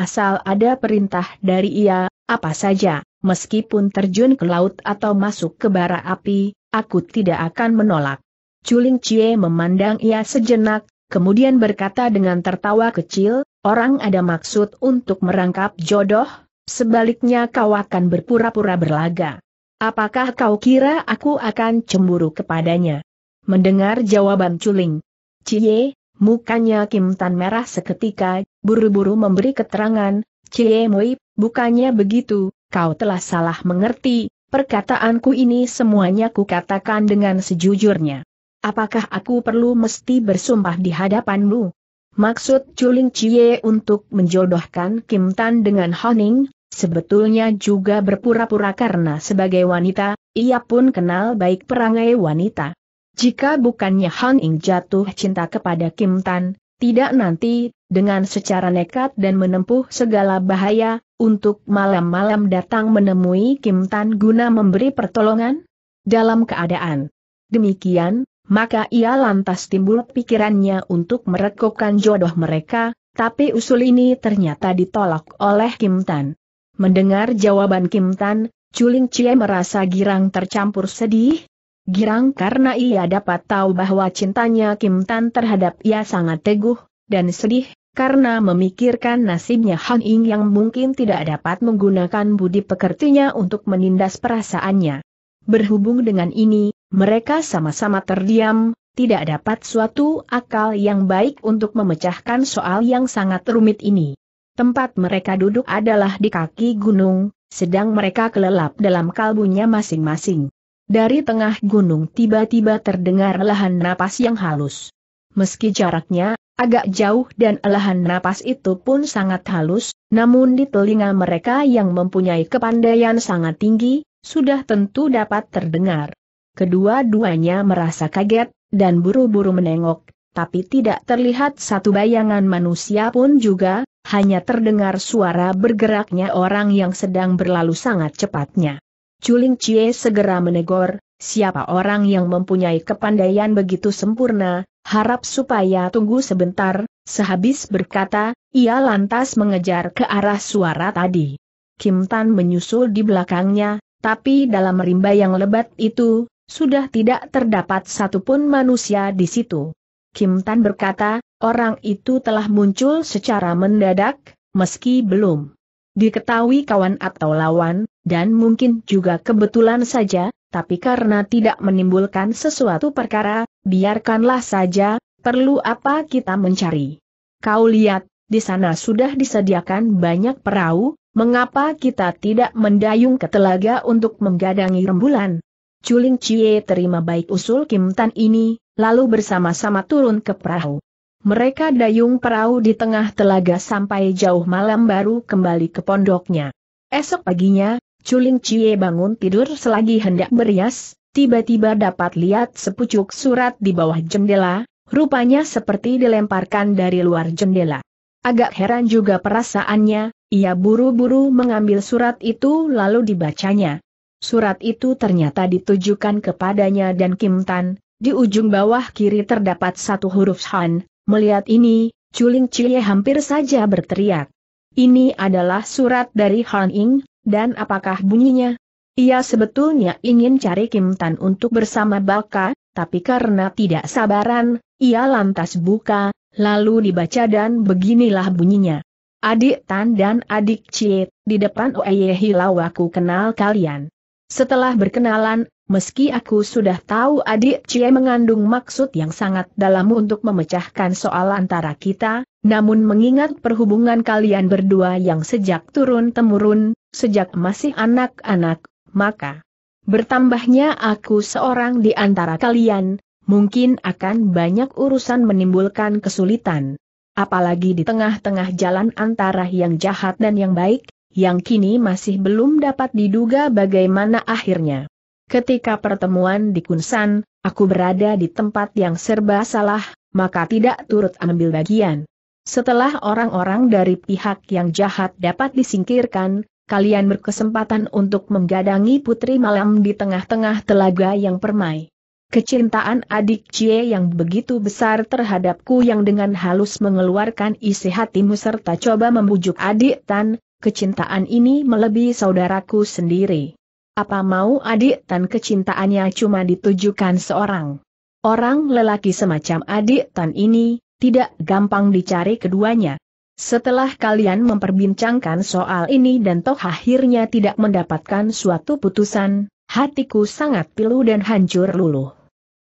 S1: asal ada perintah dari ia, apa saja, meskipun terjun ke laut atau masuk ke bara api, aku tidak akan menolak. Culing Cie memandang ia sejenak, kemudian berkata dengan tertawa kecil, orang ada maksud untuk merangkap jodoh, sebaliknya kau akan berpura-pura berlaga. Apakah kau kira aku akan cemburu kepadanya? Mendengar jawaban Culing, Cie, mukanya Kim Tan merah seketika, buru-buru memberi keterangan, Cie Mui, bukannya begitu, kau telah salah mengerti, perkataanku ini semuanya kukatakan dengan sejujurnya apakah aku perlu mesti bersumpah di hadapanmu? Maksud Chuling Chie untuk menjodohkan Kim Tan dengan Honing, sebetulnya juga berpura-pura karena sebagai wanita, ia pun kenal baik perangai wanita. Jika bukannya Honing jatuh cinta kepada Kim Tan, tidak nanti, dengan secara nekat dan menempuh segala bahaya, untuk malam-malam datang menemui Kim Tan guna memberi pertolongan? Dalam keadaan demikian, maka ia lantas timbul pikirannya untuk merekukkan jodoh mereka, tapi usul ini ternyata ditolak oleh Kim Tan. Mendengar jawaban Kim Tan, Chuling Cie merasa girang tercampur sedih. Girang karena ia dapat tahu bahwa cintanya Kim Tan terhadap ia sangat teguh, dan sedih karena memikirkan nasibnya Han Ying yang mungkin tidak dapat menggunakan budi pekertinya untuk menindas perasaannya. Berhubung dengan ini, mereka sama-sama terdiam, tidak dapat suatu akal yang baik untuk memecahkan soal yang sangat rumit ini. Tempat mereka duduk adalah di kaki gunung, sedang mereka kelelap dalam kalbunya masing-masing. Dari tengah gunung tiba-tiba terdengar lahan napas yang halus. Meski jaraknya agak jauh dan lahan napas itu pun sangat halus, namun di telinga mereka yang mempunyai kepandaian sangat tinggi, sudah tentu dapat terdengar. Kedua-duanya merasa kaget, dan buru-buru menengok, tapi tidak terlihat satu bayangan manusia pun juga, hanya terdengar suara bergeraknya orang yang sedang berlalu sangat cepatnya. Culing Cie segera menegur, siapa orang yang mempunyai kepandaian begitu sempurna, harap supaya tunggu sebentar, sehabis berkata, ia lantas mengejar ke arah suara tadi. Kim Tan menyusul di belakangnya, tapi dalam rimba yang lebat itu, sudah tidak terdapat satupun manusia di situ. Kim Tan berkata, orang itu telah muncul secara mendadak, meski belum diketahui kawan atau lawan, dan mungkin juga kebetulan saja, tapi karena tidak menimbulkan sesuatu perkara, biarkanlah saja, perlu apa kita mencari. Kau lihat, di sana sudah disediakan banyak perahu, mengapa kita tidak mendayung ke telaga untuk menggadangi rembulan? Chuling Chie terima baik usul Kim Tan ini, lalu bersama-sama turun ke perahu. Mereka dayung perahu di tengah telaga sampai jauh malam baru kembali ke pondoknya. Esok paginya, Chuling Chie bangun tidur selagi hendak berias, tiba-tiba dapat lihat sepucuk surat di bawah jendela, rupanya seperti dilemparkan dari luar jendela. Agak heran juga perasaannya, ia buru-buru mengambil surat itu lalu dibacanya. Surat itu ternyata ditujukan kepadanya dan Kim Tan, di ujung bawah kiri terdapat satu huruf Han, melihat ini, Chuling Cie hampir saja berteriak. Ini adalah surat dari Han Ying. dan apakah bunyinya? Ia sebetulnya ingin cari Kim Tan untuk bersama Baka, tapi karena tidak sabaran, ia lantas buka, lalu dibaca dan beginilah bunyinya. Adik Tan dan adik Cie, di depan Oeye Hilawaku kenal kalian. Setelah berkenalan, meski aku sudah tahu adik Cie mengandung maksud yang sangat dalam untuk memecahkan soal antara kita, namun mengingat perhubungan kalian berdua yang sejak turun-temurun, sejak masih anak-anak, maka bertambahnya aku seorang di antara kalian, mungkin akan banyak urusan menimbulkan kesulitan. Apalagi di tengah-tengah jalan antara yang jahat dan yang baik, yang kini masih belum dapat diduga bagaimana akhirnya. Ketika pertemuan di Kunsan, aku berada di tempat yang serba salah, maka tidak turut ambil bagian. Setelah orang-orang dari pihak yang jahat dapat disingkirkan, kalian berkesempatan untuk menggadangi putri malam di tengah-tengah telaga yang permai. Kecintaan adik Cie yang begitu besar terhadapku yang dengan halus mengeluarkan isi hatimu serta coba membujuk adik Tan, kecintaan ini melebihi saudaraku sendiri. Apa mau adik Tan kecintaannya cuma ditujukan seorang. Orang lelaki semacam adik Tan ini, tidak gampang dicari keduanya. Setelah kalian memperbincangkan soal ini dan toh akhirnya tidak mendapatkan suatu putusan, hatiku sangat pilu dan hancur luluh.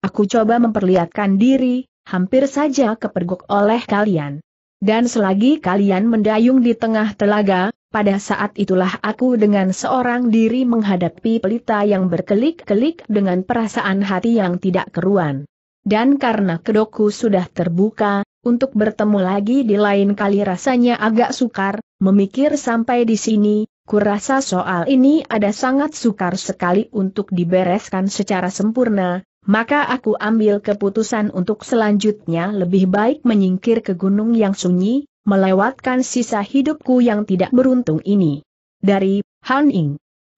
S1: Aku coba memperlihatkan diri, hampir saja kepergok oleh kalian. Dan selagi kalian mendayung di tengah telaga, pada saat itulah aku dengan seorang diri menghadapi pelita yang berkelik-kelik dengan perasaan hati yang tidak keruan. Dan karena kedoku sudah terbuka, untuk bertemu lagi di lain kali rasanya agak sukar, memikir sampai di sini, kurasa soal ini ada sangat sukar sekali untuk dibereskan secara sempurna, maka aku ambil keputusan untuk selanjutnya lebih baik menyingkir ke gunung yang sunyi, melewatkan sisa hidupku yang tidak beruntung ini. Dari Han Ying.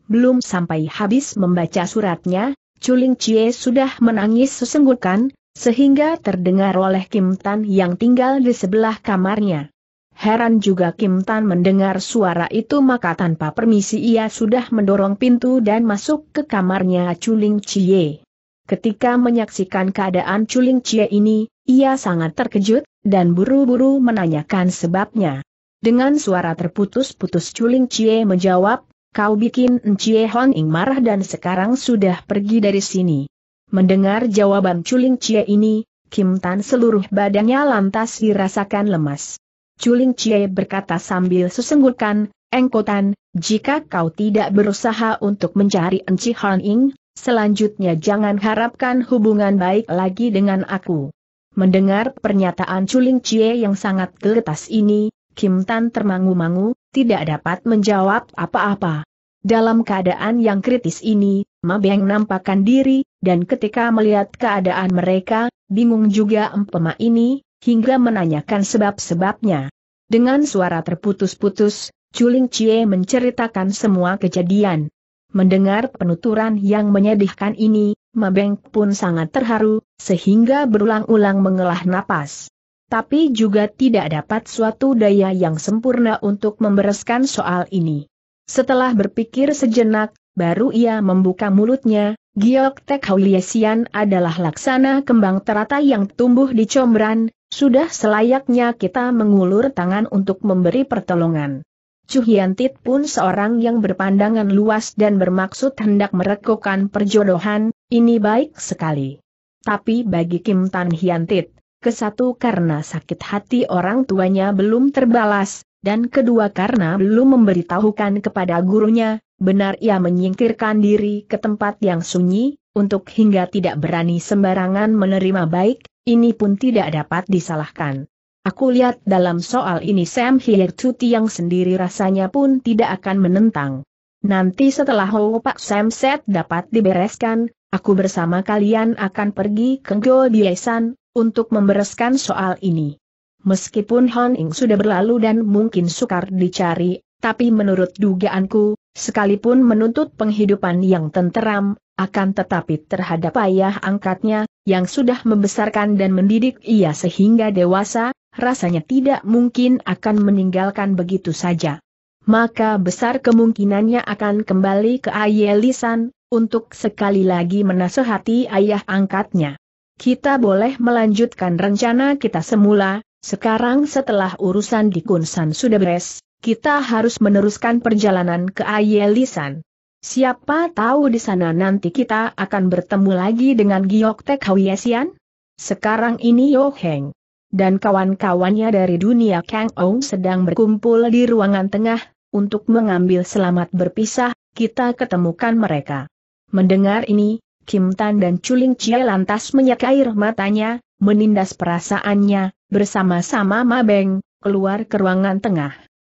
S1: Belum sampai habis membaca suratnya, Chuling Chie sudah menangis sesenggukan, sehingga terdengar oleh Kim Tan yang tinggal di sebelah kamarnya. Heran juga Kim Tan mendengar suara itu maka tanpa permisi ia sudah mendorong pintu dan masuk ke kamarnya Chuling Chie. Ketika menyaksikan keadaan Culing Cie ini, ia sangat terkejut, dan buru-buru menanyakan sebabnya. Dengan suara terputus-putus Culing Cie menjawab, kau bikin Cie Hon Ing marah dan sekarang sudah pergi dari sini. Mendengar jawaban Culing Cie ini, Kim Tan seluruh badannya lantas dirasakan lemas. Culing Cie berkata sambil sesenggukan, Engkotan, jika kau tidak berusaha untuk mencari Ncie Hon Ing, Selanjutnya jangan harapkan hubungan baik lagi dengan aku. Mendengar pernyataan Chuling Chie yang sangat getas ini, Kim Tan termangu-mangu, tidak dapat menjawab apa-apa. Dalam keadaan yang kritis ini, Ma Beng nampakkan diri, dan ketika melihat keadaan mereka, bingung juga empema ini, hingga menanyakan sebab-sebabnya. Dengan suara terputus-putus, Chuling Chie menceritakan semua kejadian. Mendengar penuturan yang menyedihkan ini, Mabeng pun sangat terharu, sehingga berulang-ulang mengelah napas. Tapi juga tidak dapat suatu daya yang sempurna untuk membereskan soal ini. Setelah berpikir sejenak, baru ia membuka mulutnya, Giok Tek Hauliesian adalah laksana kembang teratai yang tumbuh di Combran, sudah selayaknya kita mengulur tangan untuk memberi pertolongan. Chu Cuhiantit pun seorang yang berpandangan luas dan bermaksud hendak merekukan perjodohan, ini baik sekali. Tapi bagi Kim Tan Hiantit, kesatu karena sakit hati orang tuanya belum terbalas, dan kedua karena belum memberitahukan kepada gurunya, benar ia menyingkirkan diri ke tempat yang sunyi, untuk hingga tidak berani sembarangan menerima baik, ini pun tidak dapat disalahkan. Aku lihat dalam soal ini Sam Hier Cuti yang sendiri rasanya pun tidak akan menentang. Nanti setelah Pak Sam Set dapat dibereskan, aku bersama kalian akan pergi ke Go Biesan, untuk membereskan soal ini. Meskipun Hon Ing sudah berlalu dan mungkin sukar dicari, tapi menurut dugaanku, sekalipun menuntut penghidupan yang tenteram, akan tetapi terhadap ayah angkatnya, yang sudah membesarkan dan mendidik ia sehingga dewasa, rasanya tidak mungkin akan meninggalkan begitu saja. Maka besar kemungkinannya akan kembali ke Ayelisan, untuk sekali lagi menasehati ayah angkatnya. Kita boleh melanjutkan rencana kita semula, sekarang setelah urusan di Kunsan sudah beres, kita harus meneruskan perjalanan ke Ayelisan. Siapa tahu di sana nanti kita akan bertemu lagi dengan Giyok Tek Sekarang ini Yo Heng, dan kawan-kawannya dari dunia Kang Ou sedang berkumpul di ruangan tengah, untuk mengambil selamat berpisah, kita ketemukan mereka. Mendengar ini, Kim Tan dan Chuling Chie lantas menyek air matanya, menindas perasaannya, bersama-sama Mabeng, keluar ke ruangan tengah.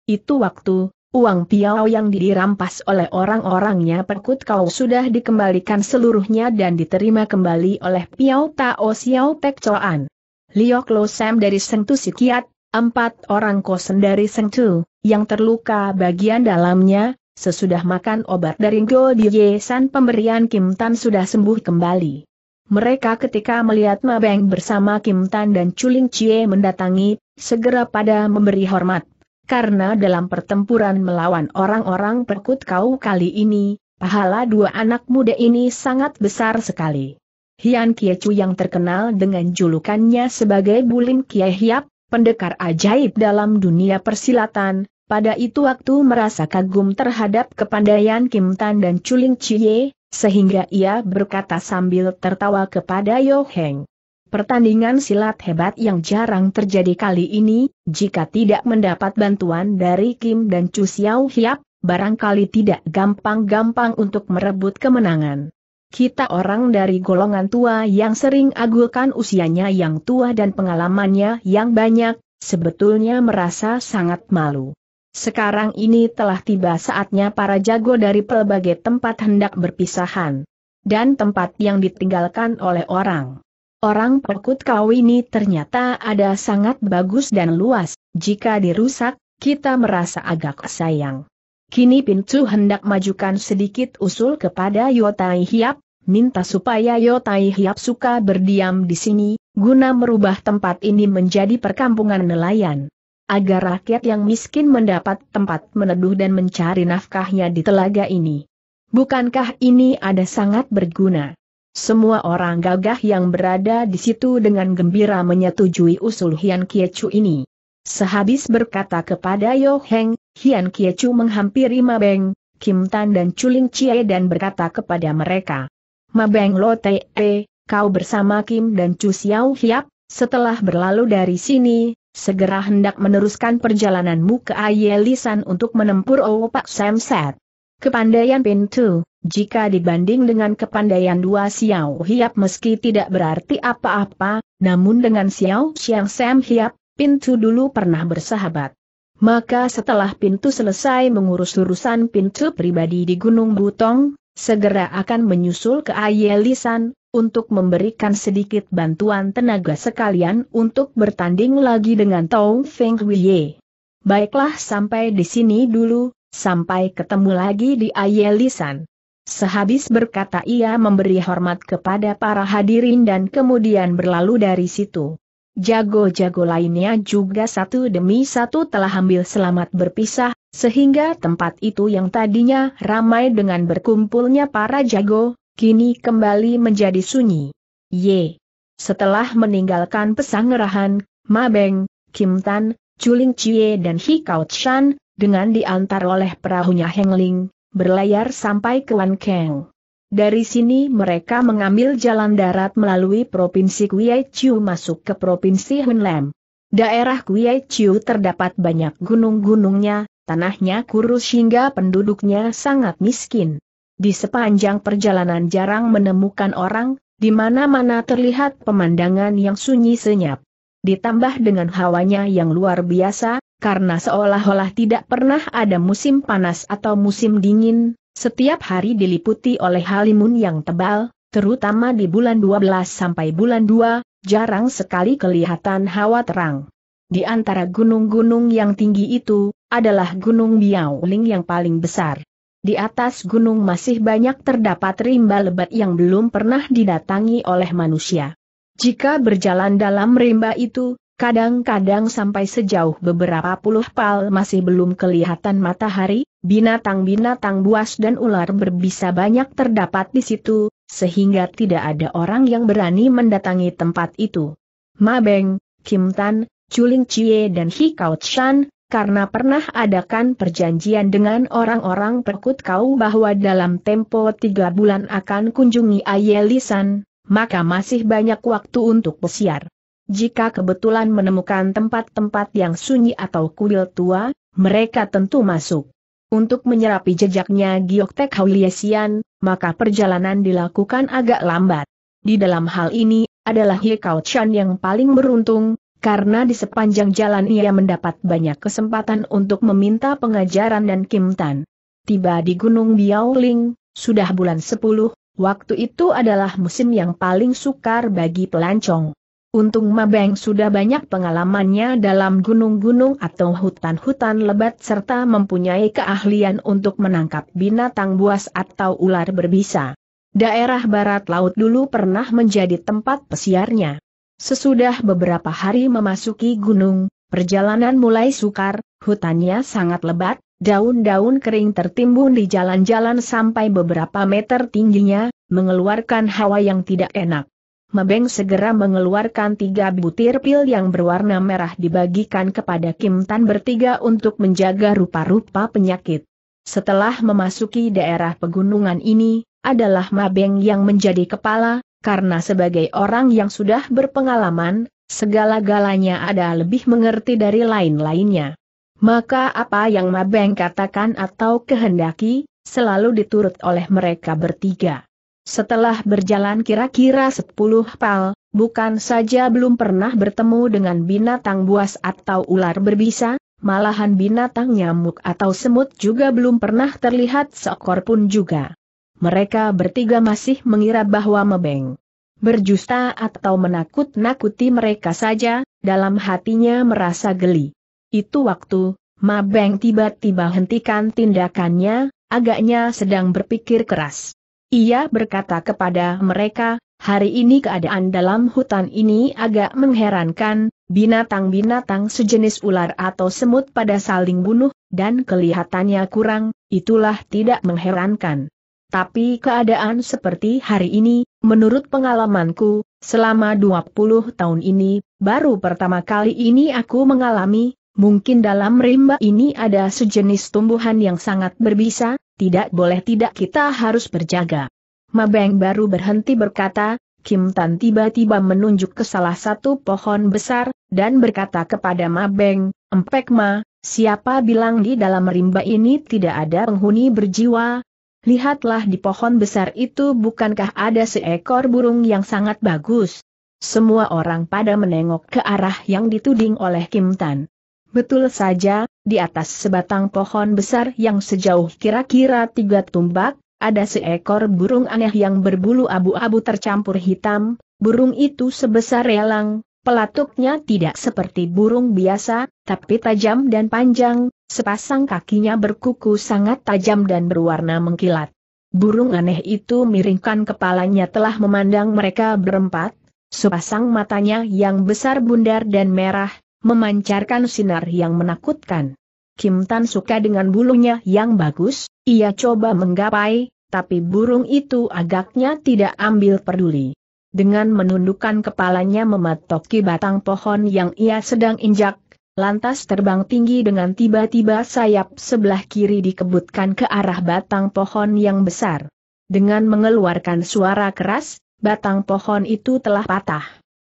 S1: Itu waktu, uang piao yang dirampas oleh orang-orangnya perkut kau sudah dikembalikan seluruhnya dan diterima kembali oleh piao Tao Xiao Pek Choan. Liok Lo Sam dari Sengtu Sikiat, empat orang kosen dari Sengtu, yang terluka bagian dalamnya, sesudah makan obat dari Ngo San pemberian Kim Tan sudah sembuh kembali. Mereka ketika melihat Mabeng bersama Kim Tan dan Chuling Chie mendatangi, segera pada memberi hormat. Karena dalam pertempuran melawan orang-orang perkut kau kali ini, pahala dua anak muda ini sangat besar sekali. Hian Kiecu yang terkenal dengan julukannya sebagai Bulim Kie Hiap, pendekar ajaib dalam dunia persilatan, pada itu waktu merasa kagum terhadap kepandaian Kim Tan dan Chuling Chie, sehingga ia berkata sambil tertawa kepada Yo Heng. Pertandingan silat hebat yang jarang terjadi kali ini, jika tidak mendapat bantuan dari Kim dan Chu Xiao Hiap, barangkali tidak gampang-gampang untuk merebut kemenangan. Kita orang dari golongan tua yang sering agulkan usianya yang tua dan pengalamannya yang banyak, sebetulnya merasa sangat malu. Sekarang ini telah tiba saatnya para jago dari pelbagai tempat hendak berpisahan. Dan tempat yang ditinggalkan oleh orang. Orang Pekut Kau ini ternyata ada sangat bagus dan luas, jika dirusak, kita merasa agak sayang. Kini Pintu hendak majukan sedikit usul kepada Yotai Hiap, minta supaya Yotai Hiap suka berdiam di sini, guna merubah tempat ini menjadi perkampungan nelayan. Agar rakyat yang miskin mendapat tempat meneduh dan mencari nafkahnya di telaga ini. Bukankah ini ada sangat berguna? Semua orang gagah yang berada di situ dengan gembira menyetujui usul Hian Kiecu ini. Sehabis berkata kepada Yoheng. Hian Chu menghampiri Mabeng, Kim Tan dan Chuling Chie dan berkata kepada mereka. Mabeng Lo Te, e, kau bersama Kim dan Chu Xiao Hiap, setelah berlalu dari sini, segera hendak meneruskan perjalananmu ke Ayelisan untuk menempuh Opak Samset. Kepandaian pintu, jika dibanding dengan kepandaian dua Xiao Hiap meski tidak berarti apa-apa, namun dengan Xiao Xiang Sam Hiap, pintu dulu pernah bersahabat. Maka setelah Pintu selesai mengurus urusan Pintu pribadi di Gunung Butong, segera akan menyusul ke Ayelisan, untuk memberikan sedikit bantuan tenaga sekalian untuk bertanding lagi dengan Tong Feng Wiye. Baiklah sampai di sini dulu, sampai ketemu lagi di Ayelisan. Sehabis berkata ia memberi hormat kepada para hadirin dan kemudian berlalu dari situ. Jago-jago lainnya juga satu demi satu telah ambil selamat berpisah, sehingga tempat itu yang tadinya ramai dengan berkumpulnya para jago, kini kembali menjadi sunyi. Y. Setelah meninggalkan pesanggerahan, Mabeng, Kim Tan, Chuling Chie dan Hikau Shan, dengan diantar oleh perahunya Hengling, berlayar sampai ke Wan Keng. Dari sini mereka mengambil jalan darat melalui Provinsi Chiu masuk ke Provinsi Hunlem. Daerah Chiu terdapat banyak gunung-gunungnya, tanahnya kurus hingga penduduknya sangat miskin. Di sepanjang perjalanan jarang menemukan orang, di mana-mana terlihat pemandangan yang sunyi senyap. Ditambah dengan hawanya yang luar biasa, karena seolah-olah tidak pernah ada musim panas atau musim dingin, setiap hari diliputi oleh halimun yang tebal, terutama di bulan 12 sampai bulan 2, jarang sekali kelihatan hawa terang. Di antara gunung-gunung yang tinggi itu, adalah Gunung Biauling yang paling besar. Di atas gunung masih banyak terdapat rimba lebat yang belum pernah didatangi oleh manusia. Jika berjalan dalam rimba itu, Kadang-kadang sampai sejauh beberapa puluh pal masih belum kelihatan matahari, binatang-binatang buas dan ular berbisa banyak terdapat di situ, sehingga tidak ada orang yang berani mendatangi tempat itu. Mabeng, Kim Tan, Chuling Chie dan Hikau Chan, karena pernah adakan perjanjian dengan orang-orang perkut kau bahwa dalam tempo tiga bulan akan kunjungi Ayelisan, maka masih banyak waktu untuk pesiar. Jika kebetulan menemukan tempat-tempat yang sunyi atau kuil tua, mereka tentu masuk. Untuk menyerapi jejaknya Gioktek Hauliesian, maka perjalanan dilakukan agak lambat. Di dalam hal ini, adalah Hikau Chan yang paling beruntung, karena di sepanjang jalan ia mendapat banyak kesempatan untuk meminta pengajaran dan kimtan. Tiba di Gunung Biaoling, sudah bulan 10, waktu itu adalah musim yang paling sukar bagi pelancong. Untung Mabeng sudah banyak pengalamannya dalam gunung-gunung atau hutan-hutan lebat serta mempunyai keahlian untuk menangkap binatang buas atau ular berbisa. Daerah barat laut dulu pernah menjadi tempat pesiarnya. Sesudah beberapa hari memasuki gunung, perjalanan mulai sukar, hutannya sangat lebat, daun-daun kering tertimbun di jalan-jalan sampai beberapa meter tingginya, mengeluarkan hawa yang tidak enak. Mabeng segera mengeluarkan tiga butir pil yang berwarna merah dibagikan kepada Kim Tan bertiga untuk menjaga rupa-rupa penyakit. Setelah memasuki daerah pegunungan ini, adalah Mabeng yang menjadi kepala, karena sebagai orang yang sudah berpengalaman, segala-galanya ada lebih mengerti dari lain-lainnya. Maka apa yang Mabeng katakan atau kehendaki, selalu diturut oleh mereka bertiga. Setelah berjalan kira-kira 10 pal, bukan saja belum pernah bertemu dengan binatang buas atau ular berbisa, malahan binatang nyamuk atau semut juga belum pernah terlihat seekor pun juga. Mereka bertiga masih mengira bahwa Mebeng berjusta atau menakut-nakuti mereka saja, dalam hatinya merasa geli. Itu waktu, Mabeng tiba-tiba hentikan tindakannya, agaknya sedang berpikir keras. Ia berkata kepada mereka, hari ini keadaan dalam hutan ini agak mengherankan, binatang-binatang sejenis ular atau semut pada saling bunuh, dan kelihatannya kurang, itulah tidak mengherankan. Tapi keadaan seperti hari ini, menurut pengalamanku, selama 20 tahun ini, baru pertama kali ini aku mengalami, mungkin dalam rimba ini ada sejenis tumbuhan yang sangat berbisa, tidak boleh tidak kita harus berjaga. Mabeng baru berhenti berkata, Kim Tan tiba-tiba menunjuk ke salah satu pohon besar, dan berkata kepada Mabeng, Empek Ma, siapa bilang di dalam rimba ini tidak ada penghuni berjiwa? Lihatlah di pohon besar itu bukankah ada seekor burung yang sangat bagus? Semua orang pada menengok ke arah yang dituding oleh Kim Tan. Betul saja, di atas sebatang pohon besar yang sejauh kira-kira tiga tumbak, ada seekor burung aneh yang berbulu abu-abu tercampur hitam, burung itu sebesar relang, pelatuknya tidak seperti burung biasa, tapi tajam dan panjang, sepasang kakinya berkuku sangat tajam dan berwarna mengkilat. Burung aneh itu miringkan kepalanya telah memandang mereka berempat, sepasang matanya yang besar bundar dan merah, memancarkan sinar yang menakutkan. Kim Tan suka dengan bulunya yang bagus, ia coba menggapai, tapi burung itu agaknya tidak ambil peduli. Dengan menundukkan kepalanya mematoki batang pohon yang ia sedang injak, lantas terbang tinggi dengan tiba-tiba sayap sebelah kiri dikebutkan ke arah batang pohon yang besar. Dengan mengeluarkan suara keras, batang pohon itu telah patah.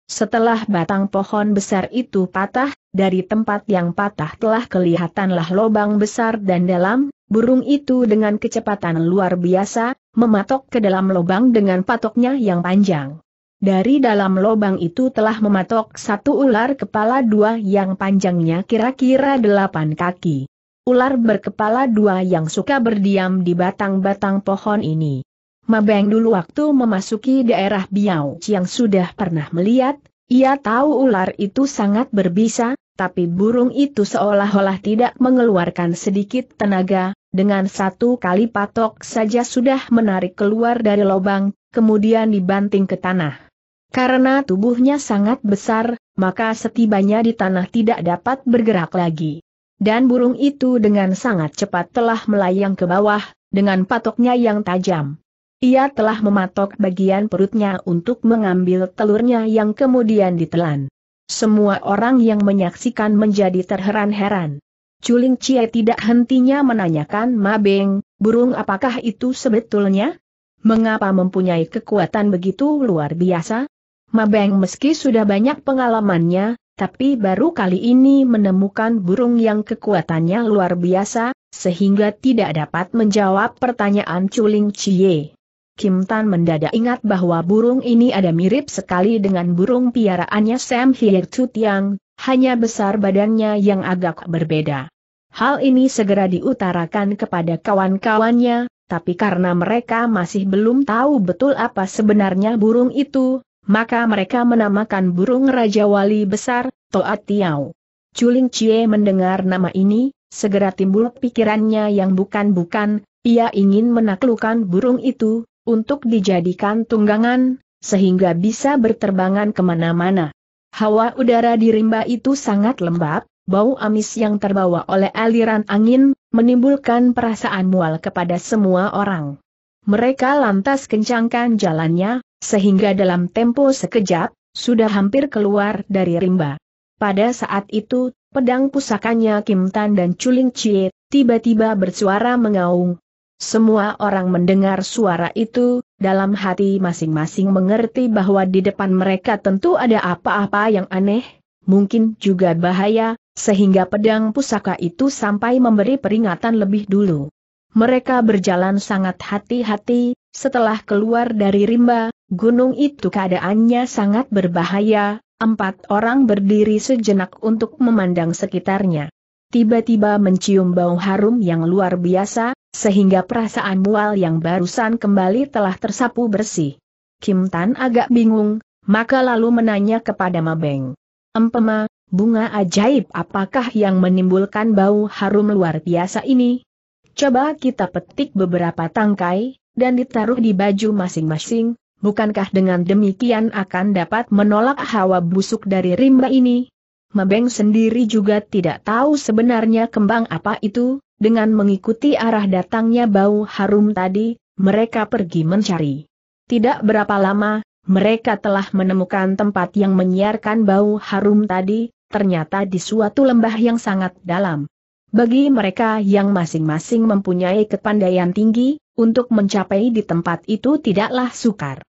S1: Setelah batang pohon besar itu patah, dari tempat yang patah telah kelihatanlah lubang besar dan dalam, burung itu dengan kecepatan luar biasa, mematok ke dalam lubang dengan patoknya yang panjang. Dari dalam lubang itu telah mematok satu ular kepala dua yang panjangnya kira-kira delapan kaki. Ular berkepala dua yang suka berdiam di batang-batang pohon ini. Mabeng dulu waktu memasuki daerah Biau yang sudah pernah melihat, ia tahu ular itu sangat berbisa, tapi burung itu seolah-olah tidak mengeluarkan sedikit tenaga, dengan satu kali patok saja sudah menarik keluar dari lubang, kemudian dibanting ke tanah. Karena tubuhnya sangat besar, maka setibanya di tanah tidak dapat bergerak lagi. Dan burung itu dengan sangat cepat telah melayang ke bawah, dengan patoknya yang tajam. Ia telah mematok bagian perutnya untuk mengambil telurnya yang kemudian ditelan. Semua orang yang menyaksikan menjadi terheran-heran. Culing Cie tidak hentinya menanyakan Mabeng, burung apakah itu sebetulnya? Mengapa mempunyai kekuatan begitu luar biasa? Mabeng meski sudah banyak pengalamannya, tapi baru kali ini menemukan burung yang kekuatannya luar biasa, sehingga tidak dapat menjawab pertanyaan Culing Cie. Kim Tan mendadak ingat bahwa burung ini ada mirip sekali dengan burung piaraannya Sam Hyer yang hanya besar badannya yang agak berbeda. Hal ini segera diutarakan kepada kawan-kawannya, tapi karena mereka masih belum tahu betul apa sebenarnya burung itu, maka mereka menamakan burung Raja Wali Besar, Toa Tiao. Chuling Chie mendengar nama ini, segera timbul pikirannya yang bukan-bukan, ia ingin menaklukkan burung itu, untuk dijadikan tunggangan, sehingga bisa berterbangan kemana-mana. Hawa udara di rimba itu sangat lembab, bau amis yang terbawa oleh aliran angin, menimbulkan perasaan mual kepada semua orang. Mereka lantas kencangkan jalannya, sehingga dalam tempo sekejap, sudah hampir keluar dari rimba. Pada saat itu, pedang pusakanya Kim Tan dan Chuling Chie, tiba-tiba bersuara mengaung, semua orang mendengar suara itu, dalam hati masing-masing mengerti bahwa di depan mereka tentu ada apa-apa yang aneh, mungkin juga bahaya, sehingga pedang pusaka itu sampai memberi peringatan lebih dulu. Mereka berjalan sangat hati-hati, setelah keluar dari rimba, gunung itu keadaannya sangat berbahaya, empat orang berdiri sejenak untuk memandang sekitarnya tiba-tiba mencium bau harum yang luar biasa, sehingga perasaan mual yang barusan kembali telah tersapu bersih. Kim Tan agak bingung, maka lalu menanya kepada Mabeng. Empema, bunga ajaib apakah yang menimbulkan bau harum luar biasa ini? Coba kita petik beberapa tangkai, dan ditaruh di baju masing-masing, bukankah dengan demikian akan dapat menolak hawa busuk dari rimba ini? Mabeng sendiri juga tidak tahu sebenarnya kembang apa itu, dengan mengikuti arah datangnya bau harum tadi, mereka pergi mencari. Tidak berapa lama, mereka telah menemukan tempat yang menyiarkan bau harum tadi, ternyata di suatu lembah yang sangat dalam. Bagi mereka yang masing-masing mempunyai kepandaian tinggi, untuk mencapai di tempat itu tidaklah sukar.